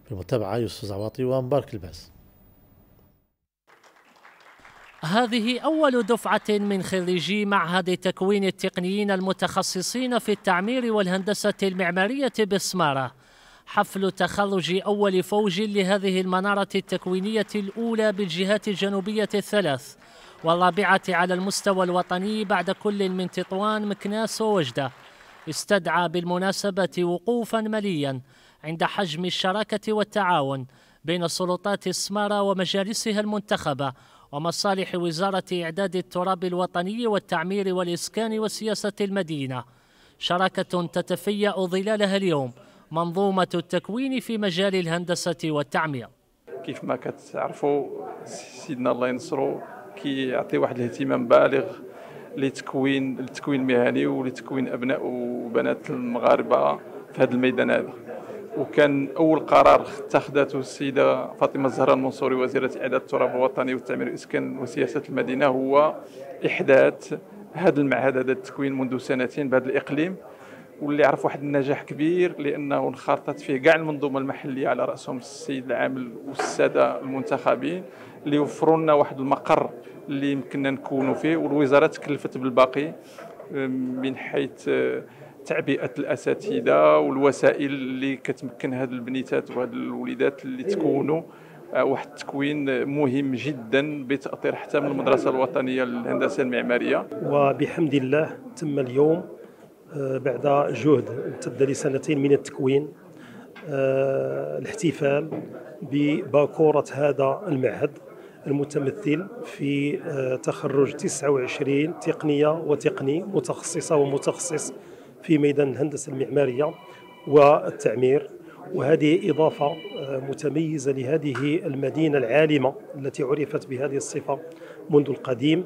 Speaker 1: في المتابعة يوسف زعواطي ومبارك الباس
Speaker 8: هذه أول دفعة من خريجي معهد تكوين التقنيين المتخصصين في التعمير والهندسة المعمارية بسمارة حفل تخرج أول فوج لهذه المنارة التكوينية الأولى بالجهات الجنوبية الثلاث والرابعة على المستوى الوطني بعد كل من تطوان مكناس ووجدة استدعى بالمناسبة وقوفا مليا عند حجم الشراكة والتعاون بين سلطات السمارة ومجالسها المنتخبة ومصالح وزارة إعداد التراب الوطني والتعمير والإسكان وسياسة المدينة شراكة تتفيأ ظلالها اليوم منظومة التكوين في مجال الهندسة والتعمير
Speaker 9: كيف ما كتعرفوا سيدنا الله ينصرو كيعطي واحد الاهتمام بالغ لتكوين التكوين المهني ولتكوين ابناء وبنات المغاربه في هذا الميدان هذا وكان اول قرار اتخذته السيده فاطمه الزهراء المنصوري وزيره اعداد التراب الوطني والتعمير والاسكان وسياسه المدينه هو احداث هذا المعهد هذا التكوين منذ سنتين بهذا الاقليم واللي عرف واحد النجاح كبير لانه انخرطت فيه كاع المنظومه المحليه على راسهم السيد العامل والساده المنتخبين اللي وفروا لنا واحد المقر اللي يمكننا نكونوا فيه والوزاره تكلفت بالباقي من حيث تعبئه الاساتذه والوسائل اللي كتمكن هاد البنيتات وهاد الوليدات اللي إيه. تكونوا آه، واحد التكوين مهم جدا بتاطير حتى من المدرسه الوطنيه للهندسه المعماريه
Speaker 1: وبحمد الله تم اليوم آه، بعد جهد امتد لسنتين من التكوين آه، الاحتفال بباكوره هذا المعهد المتمثل في تخرج 29 تقنيه وتقني متخصصه ومتخصص في ميدان الهندسة المعمارية والتعمير وهذه إضافة آه، متميزة لهذه المدينة العالمة التي عرفت بهذه الصفة منذ القديم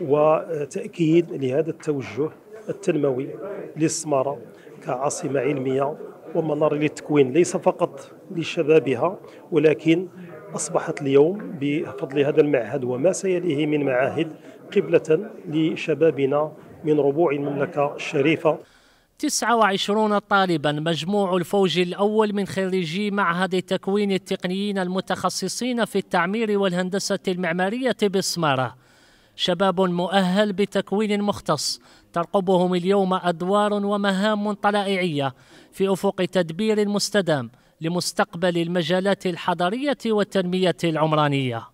Speaker 1: وتأكيد لهذا التوجه التنموي للسمارة كعاصمة علمية ومنار للتكوين ليس فقط لشبابها ولكن أصبحت اليوم بفضل هذا المعهد وما سيليه من معاهد قبلة لشبابنا من ربوع المملكة الشريفة
Speaker 8: 29 طالبا مجموع الفوج الأول من خريجي معهد تكوين التقنيين المتخصصين في التعمير والهندسة المعمارية بسمارة شباب مؤهل بتكوين مختص ترقبهم اليوم أدوار ومهام طلائعية في أفق تدبير مستدام لمستقبل المجالات الحضرية والتنمية العمرانية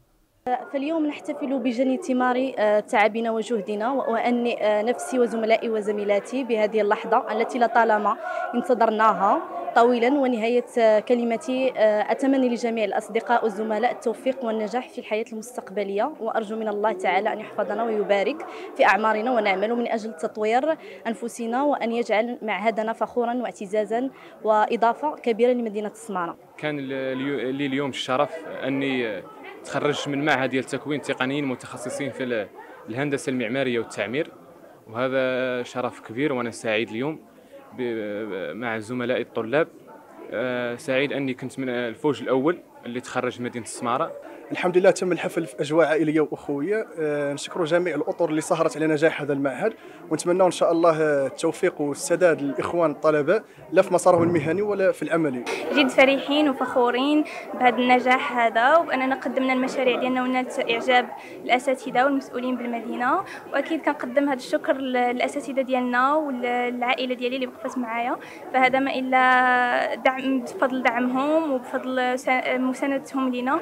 Speaker 3: فاليوم نحتفل بجني ثمار آه، تعبنا وجهدنا وأني آه، نفسي وزملائي وزميلاتي بهذه اللحظة التي لطالما انتظرناها طويلا ونهاية آه، كلمتي أتمنى لجميع الأصدقاء والزملاء التوفيق والنجاح في الحياة المستقبلية وأرجو من الله تعالى أن يحفظنا ويبارك في أعمارنا ونعمل من أجل تطوير أنفسنا وأن يجعل معهدنا فخورا واعتزازا
Speaker 2: وإضافة كبيرة لمدينة السمارة
Speaker 4: كان لي اليوم الشرف أني تخرج من معهد ديال تكوين تقنيين متخصصين في الهندسه المعماريه والتعمير وهذا شرف كبير وانا سعيد اليوم مع زملائي الطلاب أه، سعيد اني كنت من الفوج الاول اللي تخرج مدينه السماره
Speaker 5: الحمد لله تم الحفل في اجواء عائليه واخويه آه، نشكر جميع الاطر اللي سهرت على نجاح هذا المعهد ونتمنى ان شاء الله التوفيق والسداد للاخوان الطلبه لا في مسارهم المهني ولا في العملي
Speaker 9: جد فرحين وفخورين بهذا النجاح هذا وباننا قدمنا المشاريع ديالنا ونالت اعجاب الاساتذه والمسؤولين بالمدينه واكيد كنقدم هذا الشكر للاساتذه ديالنا والعائله ديالي اللي وقفت معايا فهذا ما الا دعم بفضل دعمهم وبفضل مساندتهم لينا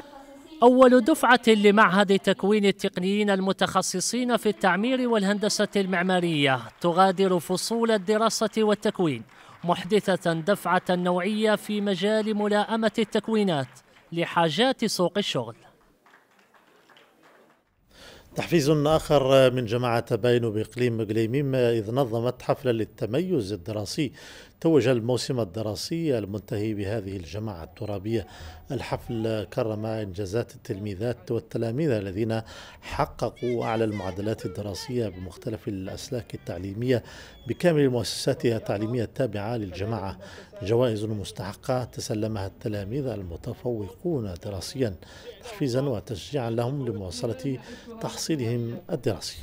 Speaker 8: أول دفعة لمعهد تكوين التقنيين المتخصصين في التعمير والهندسة المعمارية تغادر فصول الدراسة والتكوين محدثة دفعة نوعية في مجال ملاءمة التكوينات لحاجات سوق الشغل
Speaker 1: تحفيز آخر من جماعة تباين بإقليم مقليميم إذ نظمت حفلة للتميز الدراسي توج الموسم الدراسي المنتهي بهذه الجماعة الترابية الحفل كرم إنجازات التلميذات والتلاميذ الذين حققوا أعلى المعدلات الدراسية بمختلف الأسلاك التعليمية بكامل مؤسساتها التعليمية التابعة للجماعة جوائز مستحقة تسلمها التلاميذ المتفوقون دراسيا تحفيزا وتشجيعا لهم لمواصلة تحصيلهم الدراسي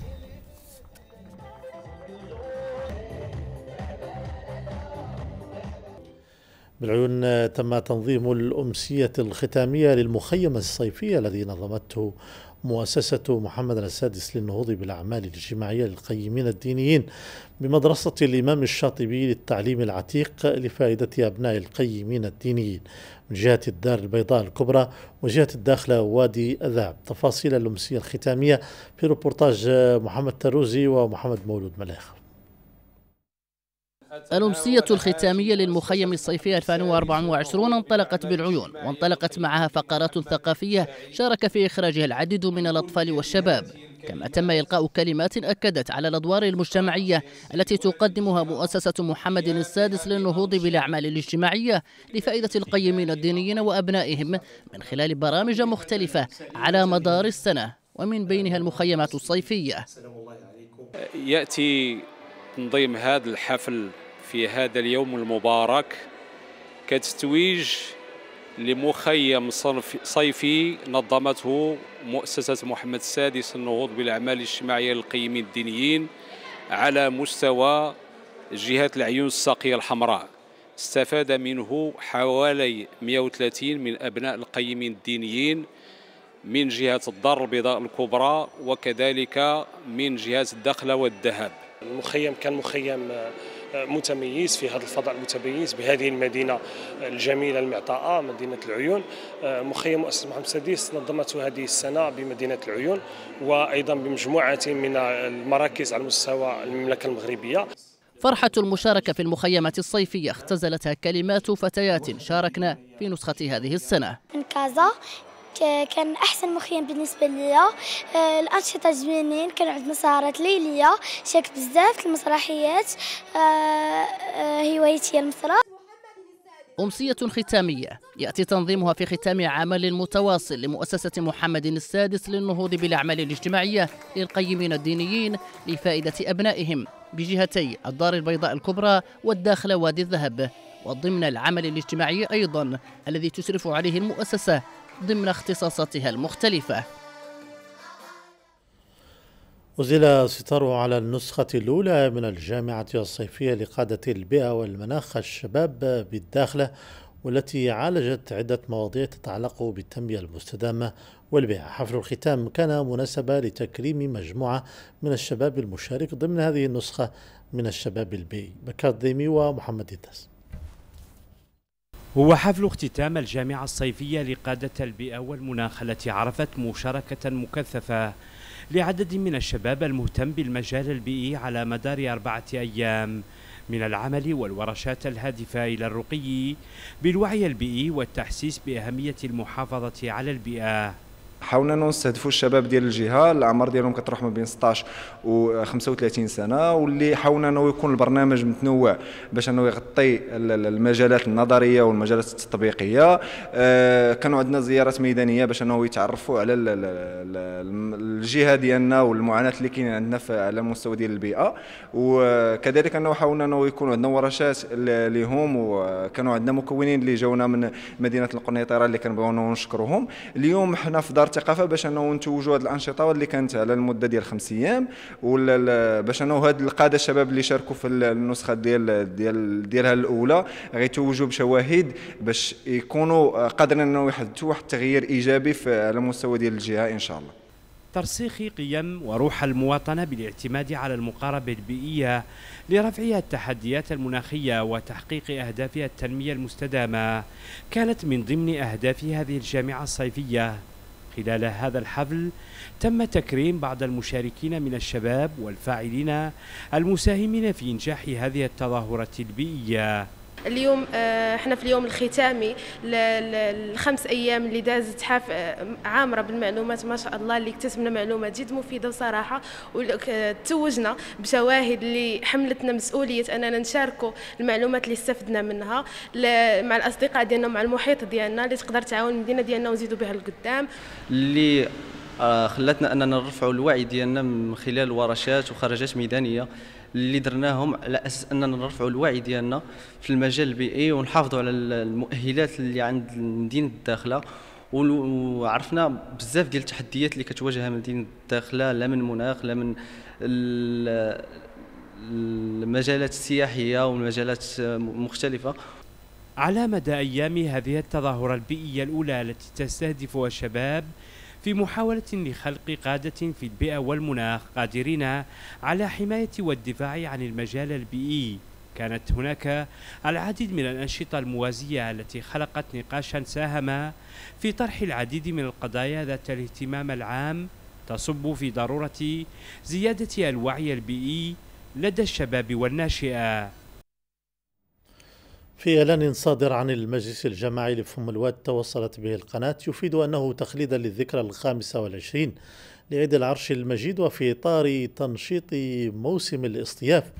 Speaker 1: بالعيون تم تنظيم الأمسية الختامية للمخيم الصيفي الذي نظمته مؤسسة محمد السادس للنهوض بالأعمال الاجتماعية للقيمين الدينيين بمدرسة الإمام الشاطبي للتعليم العتيق لفائدة أبناء القيمين الدينيين من جهة الدار البيضاء الكبرى وجهة الداخلة وادي ذاب تفاصيل الأمسية الختامية في روبورتاج محمد تروزي ومحمد مولود ملاخ
Speaker 10: الأمسية الختامية للمخيم الصيفي 2024 انطلقت بالعيون وانطلقت معها فقرات ثقافية شارك في إخراجها العديد من الأطفال والشباب كما تم إلقاء كلمات أكدت على الأدوار المجتمعية التي تقدمها مؤسسة محمد السادس للنهوض بالأعمال الاجتماعية لفائدة القيمين الدينيين وأبنائهم من خلال برامج مختلفة على مدار السنة ومن بينها المخيمات الصيفية
Speaker 4: يأتي تنظيم هذا الحفل في هذا اليوم المبارك كتتويج لمخيم صنف صيفي نظمته مؤسسة محمد السادس النهوض بالأعمال الاجتماعية للقيمين الدينيين على مستوى جهة العيون الساقية الحمراء استفاد منه حوالي 130 من أبناء القيمين الدينيين من جهة الدار البيضاء الكبرى وكذلك من جهة الدخلة والذهب المخيم كان مخيم متميز في هذا الفضاء المتميز بهذه المدينة الجميلة المعطاءة مدينة العيون آه، مخيم مؤسسة محمد السادس نظمته هذه السنة بمدينة العيون وأيضا بمجموعة من المراكز على مستوى المملكة المغربية
Speaker 10: فرحة المشاركة في المخيمات الصيفية اختزلتها كلمات فتيات شاركنا في نسخة هذه السنة
Speaker 5: من كازا كان احسن مخيم بالنسبه ليا آه، الانشطه زوينين كان عندنا سهرات ليليه شاكت بزاف المسرحيات آه، آه، هوايتي المسرح
Speaker 10: أمسية ختامية يأتي تنظيمها في ختام عمل متواصل لمؤسسة محمد السادس للنهوض بالأعمال الاجتماعية للقيمين الدينيين لفائدة أبنائهم بجهتي الدار البيضاء الكبرى والداخل وادي الذهب وضمن العمل الاجتماعي أيضا الذي تشرف عليه المؤسسة ضمن اختصاصاتها المختلفة
Speaker 1: أزيل ستاره على النسخة الأولى من الجامعة الصيفية لقادة البيئة والمناخ الشباب بالداخلة والتي عالجت عدة مواضيع تتعلق بالتنمية المستدامة والبيئة حفل الختام كان مناسبة لتكريم مجموعة من الشباب المشارك ضمن هذه النسخة من الشباب البيئي بكار ديمي ومحمد الدس
Speaker 4: هو حفل اختتام الجامعة الصيفية لقادة البيئة والمناخ التي عرفت مشاركة مكثفة لعدد من الشباب المهتم بالمجال البيئي على مدار أربعة أيام من العمل والورشات الهادفة إلى الرقي بالوعي البيئي والتحسيس بأهمية المحافظة على البيئة
Speaker 5: حاولنا نستهدفوا الشباب ديال الجهه الاعمار ديالهم كتروح ما بين 16 و 35 سنه واللي حاولنا انه يكون البرنامج متنوع باش انه يغطي المجالات النظريه والمجالات التطبيقيه آه، كانوا عندنا زيارات ميدانيه باش انه يتعرفوا على الجهه ديالنا والمعاناه اللي كاينه عندنا على المستوى ديال البيئه وكذلك انه حاولنا انه يكون عندنا ورشات لهم وكانوا عندنا مكونين اللي جاونا من مدينه القنيطره اللي كنبغيو نشكرهم اليوم حنا في دار الثقافه باش انه نتوجوا هذه الانشطه اللي كانت على المده ديال خمس ايام ولا باش انه هاد القاده الشباب اللي شاركوا في النسخه ديال ديال ديالها الاولى غيتوجوا بشواهد باش يكونوا قادرين انه يحدثوا واحد التغيير ايجابي في على المستوى ديال الجهه ان شاء الله
Speaker 4: ترسيخ قيم وروح المواطنة بالاعتماد على المقاربة البيئية لرفع التحديات المناخية وتحقيق أهداف التنمية المستدامة كانت من ضمن أهداف هذه الجامعة الصيفية خلال هذا الحفل تم تكريم بعض المشاركين من الشباب والفاعلين المساهمين في إنجاح هذه التظاهرة البيئية
Speaker 3: اليوم آه، احنا في اليوم الختامي للخمس ايام اللي دازت حاف آه، عامره بالمعلومات ما شاء الله اللي اكتسبنا معلومات جد مفيده صراحه وتوجنا آه، بشواهد اللي حملتنا مسؤوليه اننا نشاركوا المعلومات اللي استفدنا منها مع الاصدقاء ديالنا مع المحيط ديالنا اللي تقدر تعاون المدينه ديالنا ونزيدوا بها لقدام
Speaker 9: اللي خلاتنا اننا نرفعوا الوعي ديالنا من خلال ورشات وخرجات ميدانيه اللي درناهم على اساس اننا نرفعوا الوعي ديالنا في المجال البيئي ونحافظوا على المؤهلات اللي عند مدينه الداخله وعرفنا بزاف ديال التحديات اللي كتواجهها مدينه الداخله لا من مناخ لا من المجالات السياحيه والمجالات مختلفه
Speaker 4: على مدى ايام هذه التظاهره البيئيه الاولى التي تستهدف الشباب في محاولة لخلق قادة في البيئة والمناخ قادرين على حماية والدفاع عن المجال البيئي كانت هناك العديد من الأنشطة الموازية التي خلقت نقاشا ساهم في طرح العديد من القضايا ذات الاهتمام العام تصب في ضرورة زيادة الوعي
Speaker 1: البيئي لدى الشباب والناشئة في إعلان صادر عن المجلس الجماعي لفم الواد توصلت به القناة يفيد أنه تخليدا للذكرى الخامسة والعشرين لعيد العرش المجيد وفي إطار تنشيط موسم الاصطياف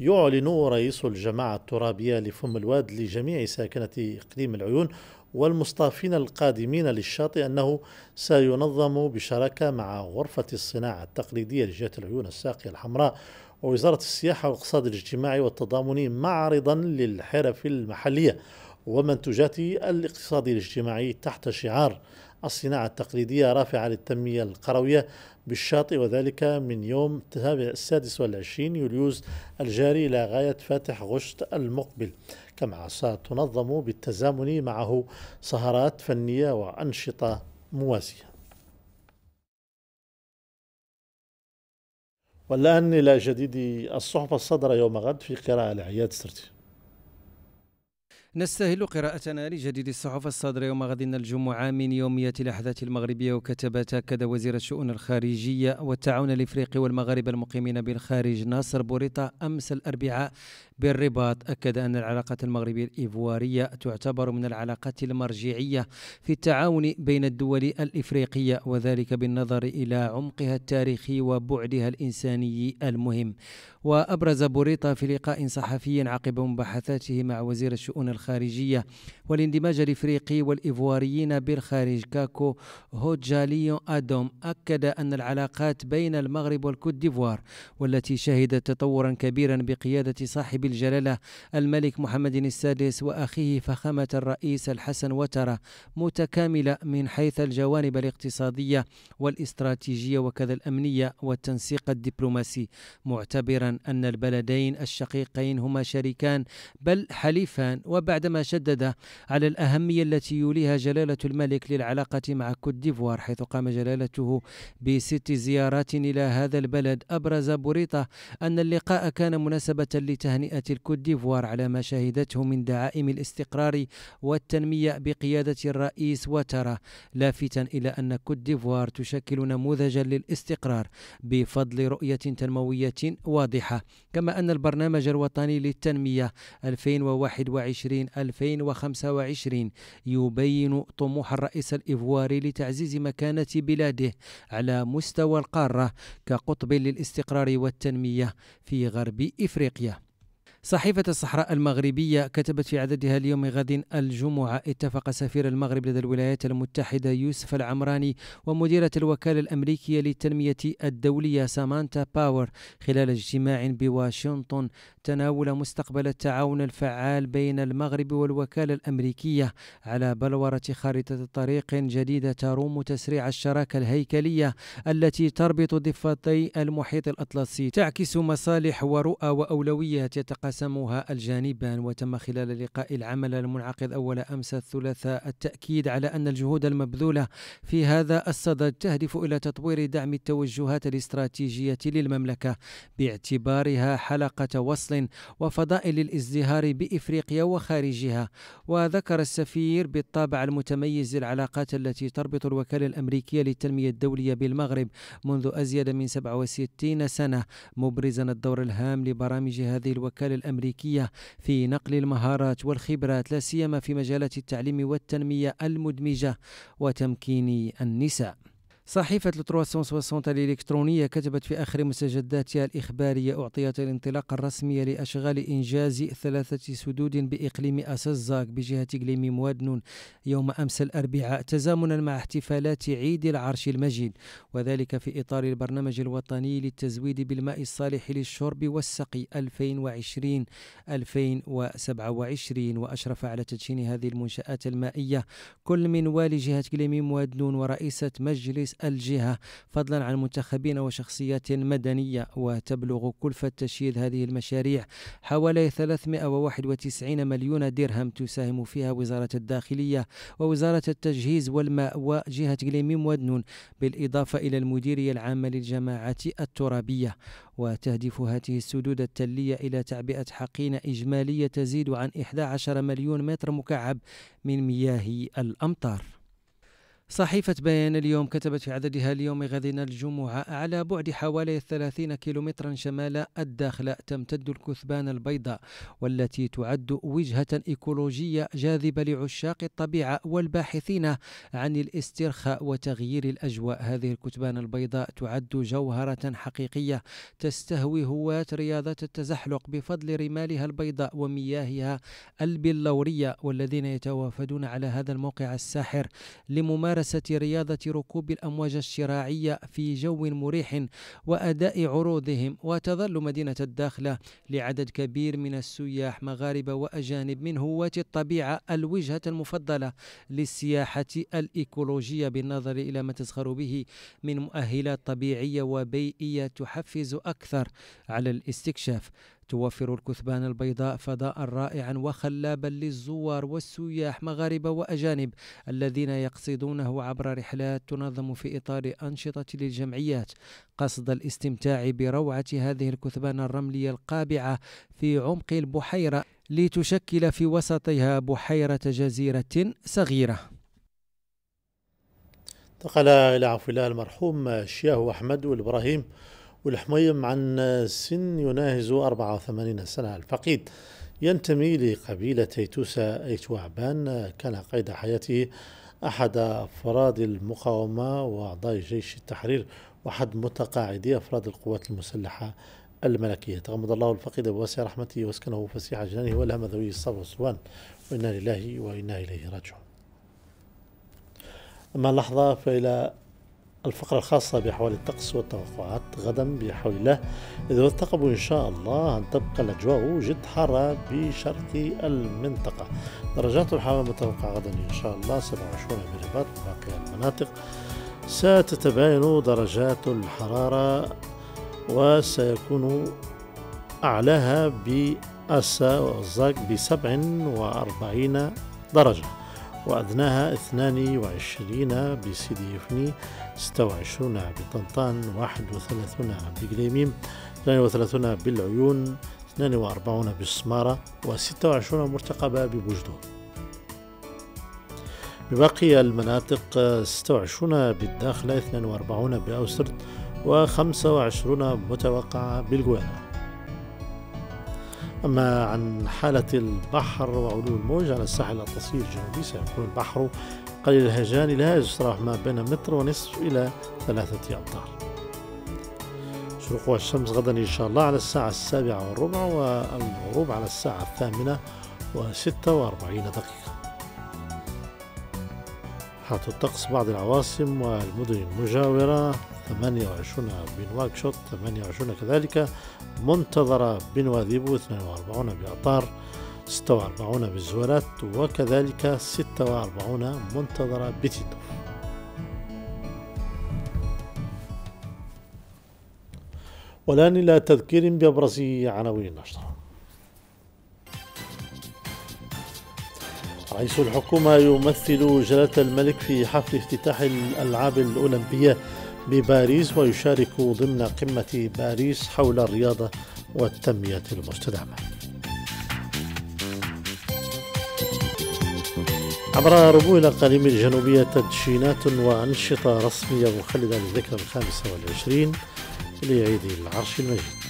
Speaker 1: يعلن رئيس الجماعة الترابية لفم الواد لجميع ساكنة إقليم العيون والمصطافين القادمين للشاطئ أنه سينظم بشراكة مع غرفة الصناعة التقليدية لجهة العيون الساقية الحمراء ووزارة السياحة والاقتصاد الاجتماعي والتضامني معرضا للحرف المحلية ومنتوجات الاقتصاد الاجتماعي تحت شعار الصناعة التقليدية رافعة للتنمية القروية بالشاطئ وذلك من يوم السادس والعشرين يوليوز الجاري إلى غاية فاتح غشت المقبل كما ستنظم بالتزامن معه سهرات فنية وأنشطة موازية والآن إلى جديد الصحف الصدر يوم غد في قراءة لعياد سرتي
Speaker 6: نستهل قراءتنا لجديد الصحف الصادر يوم غد الجمعة من يومية الأحداث المغربية وكتب تأكد وزير الشؤون الخارجية والتعاون الإفريقي والمغاربة المقيمين بالخارج ناصر بوريطة أمس الأربعاء بالرباط أكد أن العلاقة المغربية الإيفوارية تعتبر من العلاقات المرجعية في التعاون بين الدول الإفريقية وذلك بالنظر إلى عمقها التاريخي وبعدها الإنساني المهم وأبرز بوريطة في لقاء صحفي عقب مباحثاته مع وزير الشؤون الخارجية والاندماج الإفريقي والإيفواريين بالخارج كاكو هوجاليون أدوم أكد أن العلاقات بين المغرب والكوت ديفوار والتي شهدت تطورا كبيرا بقيادة صاحب الجلالة الملك محمد السادس وأخيه فخامة الرئيس الحسن وترى متكاملة من حيث الجوانب الاقتصادية والاستراتيجية وكذا الأمنية والتنسيق الدبلوماسي معتبرا أن البلدين الشقيقين هما شريكان بل حليفان وبعدما شدد على الأهمية التي يوليها جلالة الملك للعلاقة مع كوت ديفوار حيث قام جلالته بست زيارات إلى هذا البلد أبرز بوريطة أن اللقاء كان مناسبة لتهنئة الكوت ديفوار على ما شهدته من دعائم الاستقرار والتنمية بقيادة الرئيس وترى لافتا إلى أن كوت ديفوار تشكل نموذجا للاستقرار بفضل رؤية تنموية واضحة كما أن البرنامج الوطني للتنمية 2021 2025 25 يبين طموح الرئيس الإيفواري لتعزيز مكانة بلاده على مستوى القارة كقطب للاستقرار والتنمية في غرب إفريقيا صحيفة الصحراء المغربية كتبت في عددها اليوم غد الجمعة اتفق سفير المغرب لدى الولايات المتحدة يوسف العمراني ومديرة الوكالة الأمريكية للتنمية الدولية سامانتا باور خلال اجتماع بواشنطن تناول مستقبل التعاون الفعال بين المغرب والوكالة الأمريكية على بلورة خارطة طريق جديدة تروم تسريع الشراكة الهيكلية التي تربط ضفتي المحيط الأطلسي تعكس مصالح ورؤى وأولويات يتقاسم قسموها الجانبان وتم خلال لقاء العمل المنعقد أول أمس الثلاثاء التأكيد على أن الجهود المبذولة في هذا الصدد تهدف إلى تطوير دعم التوجهات الاستراتيجية للمملكة باعتبارها حلقة وصل وفضاء للازدهار بإفريقيا وخارجها وذكر السفير بالطابع المتميز العلاقات التي تربط الوكالة الأمريكية للتنمية الدولية بالمغرب منذ أزيد من 67 سنة مبرزا الدور الهام لبرامج هذه الوكالة الأمريكية في نقل المهارات والخبرات لا سيما في مجالات التعليم والتنمية المدمجة وتمكين النساء صحيفة لتروا سونت الإلكترونية كتبت في آخر مستجداتها الإخبارية أعطيت الانطلاقة الرسمية لأشغال إنجاز ثلاثة سدود بإقليم أسزاك بجهة إقليم موادنون يوم أمس الأربعاء تزامنا مع احتفالات عيد العرش المجيد وذلك في إطار البرنامج الوطني للتزويد بالماء الصالح للشرب والسقي 2020-2027 وأشرف على تدشين هذه المنشآت المائية كل من والي جهة إقليم موادنون ورئيسة مجلس الجهة فضلا عن منتخبين وشخصيات مدنية وتبلغ كلفة تشييد هذه المشاريع حوالي 391 مليون درهم تساهم فيها وزارة الداخلية ووزارة التجهيز والماء وجهة غليميم ودنون بالإضافة إلى المديرية العامة للجماعات الترابية وتهدف هذه السدود التلية إلى تعبئة حقين إجمالية تزيد عن 11 مليون متر مكعب من مياه الأمطار صحيفة بيان اليوم كتبت في عددها اليوم غدنا الجمعة على بعد حوالي 30 كيلومترا شمال الداخلة تمتد الكثبان البيضاء والتي تعد وجهة إيكولوجية جاذبة لعشاق الطبيعة والباحثين عن الاسترخاء وتغيير الأجواء هذه الكثبان البيضاء تعد جوهرة حقيقية تستهوي هواة رياضة التزحلق بفضل رمالها البيضاء ومياهها البلورية والذين يتوافدون على هذا الموقع الساحر لممارسة ممارسة رياضة ركوب الأمواج الشراعية في جو مريح وأداء عروضهم وتظل مدينة الداخلة لعدد كبير من السياح مغاربة وأجانب من هواة الطبيعة الوجهة المفضلة للسياحة الإيكولوجية بالنظر إلى ما تزخر به من مؤهلات طبيعية وبيئية تحفز أكثر على الاستكشاف توفر الكثبان البيضاء فضاء رائعا وخلابا للزوار والسياح مغاربة وأجانب الذين يقصدونه عبر رحلات تنظم في إطار أنشطة للجمعيات قصد الاستمتاع بروعة هذه الكثبان الرملية القابعة في عمق البحيرة لتشكل في وسطها بحيرة جزيرة صغيرة
Speaker 1: انتقل إلى عفو الله المرحوم الشياه أحمد والإبراهيم والحميم عن سن يناهز 84 سنة الفقيد ينتمي لقبيلة تيتوسا أيتوعبان كان قيد حياته أحد أفراد المقاومة وأعضاء جيش التحرير وأحد متقاعدي أفراد القوات المسلحة الملكية تغمد الله الفقيد بواسع رحمته وسكنه فسيح جنانه والهم ذوي الصبر والسلوان وإنا لله وإنا إليه راجعون أما اللحظة فإلى الفقرة الخاصة بأحوال الطقس والتوقعات غدا بحول الله إذا يرتقب إن شاء الله أن تبقى الأجواء جد حارة بشرق المنطقة درجات الحرارة المتوقعة غدا إن شاء الله 27 بالرباط باقي المناطق ستتباين درجات الحرارة وسيكون أعلاها بأسا وزاك بسبع وأربعين درجة وأدناها 22 بسيدي يفني 26 بطنطان 31 بقليميم 32 بالعيون 42 بالسمارة و26 مرتقبة ببوجدور بباقي المناطق 26 بالداخل 42 باوسرد و و25 متوقعة بالقويرة أما عن حالة البحر وعلو الموج على الساحل الأطلسي الجنوبي سيكون البحر قليل الهجان لا يجتراح ما بين متر ونصف إلى ثلاثة أمتار شروق الشمس غدا إن شاء الله على الساعة السابعة والربع والغروب على الساعة الثامنة وستة وأربعين دقيقة الطقس بعض العواصم والمدن المجاورة 28 بنواكشوط 28 كذلك منتظرة بنواذيبو 42 بأطار 46 بالزوارات وكذلك 46 منتظرة بتيتوف والآن إلى تذكير بأبرز عناوين النشرة رئيس الحكومة يمثل جلالة الملك في حفل افتتاح الألعاب الأولمبية بباريس ويشارك ضمن قمة باريس حول الرياضة والتنمية المستدامة. عبر ربوع الأقاليم الجنوبية تدشينات وأنشطة رسمية مخلدة للذكرى الخامسة والعشرين لعيد العرش المجيد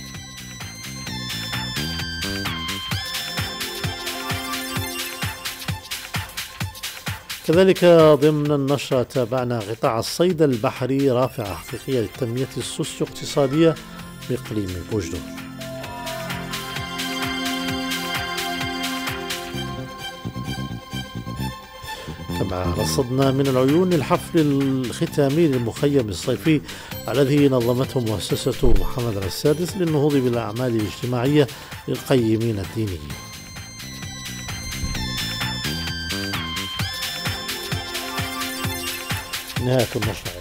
Speaker 1: كذلك ضمن النشرة تابعنا قطاع الصيد البحري رافعة حقيقية للتنمية السوسيو اقتصادية بإقليم بوجدو كما رصدنا من العيون الحفل الختامي للمخيم الصيفي الذي نظمته مؤسسة محمد السادس للنهوض بالأعمال الاجتماعية للقيمين الدينيين Nie, to można.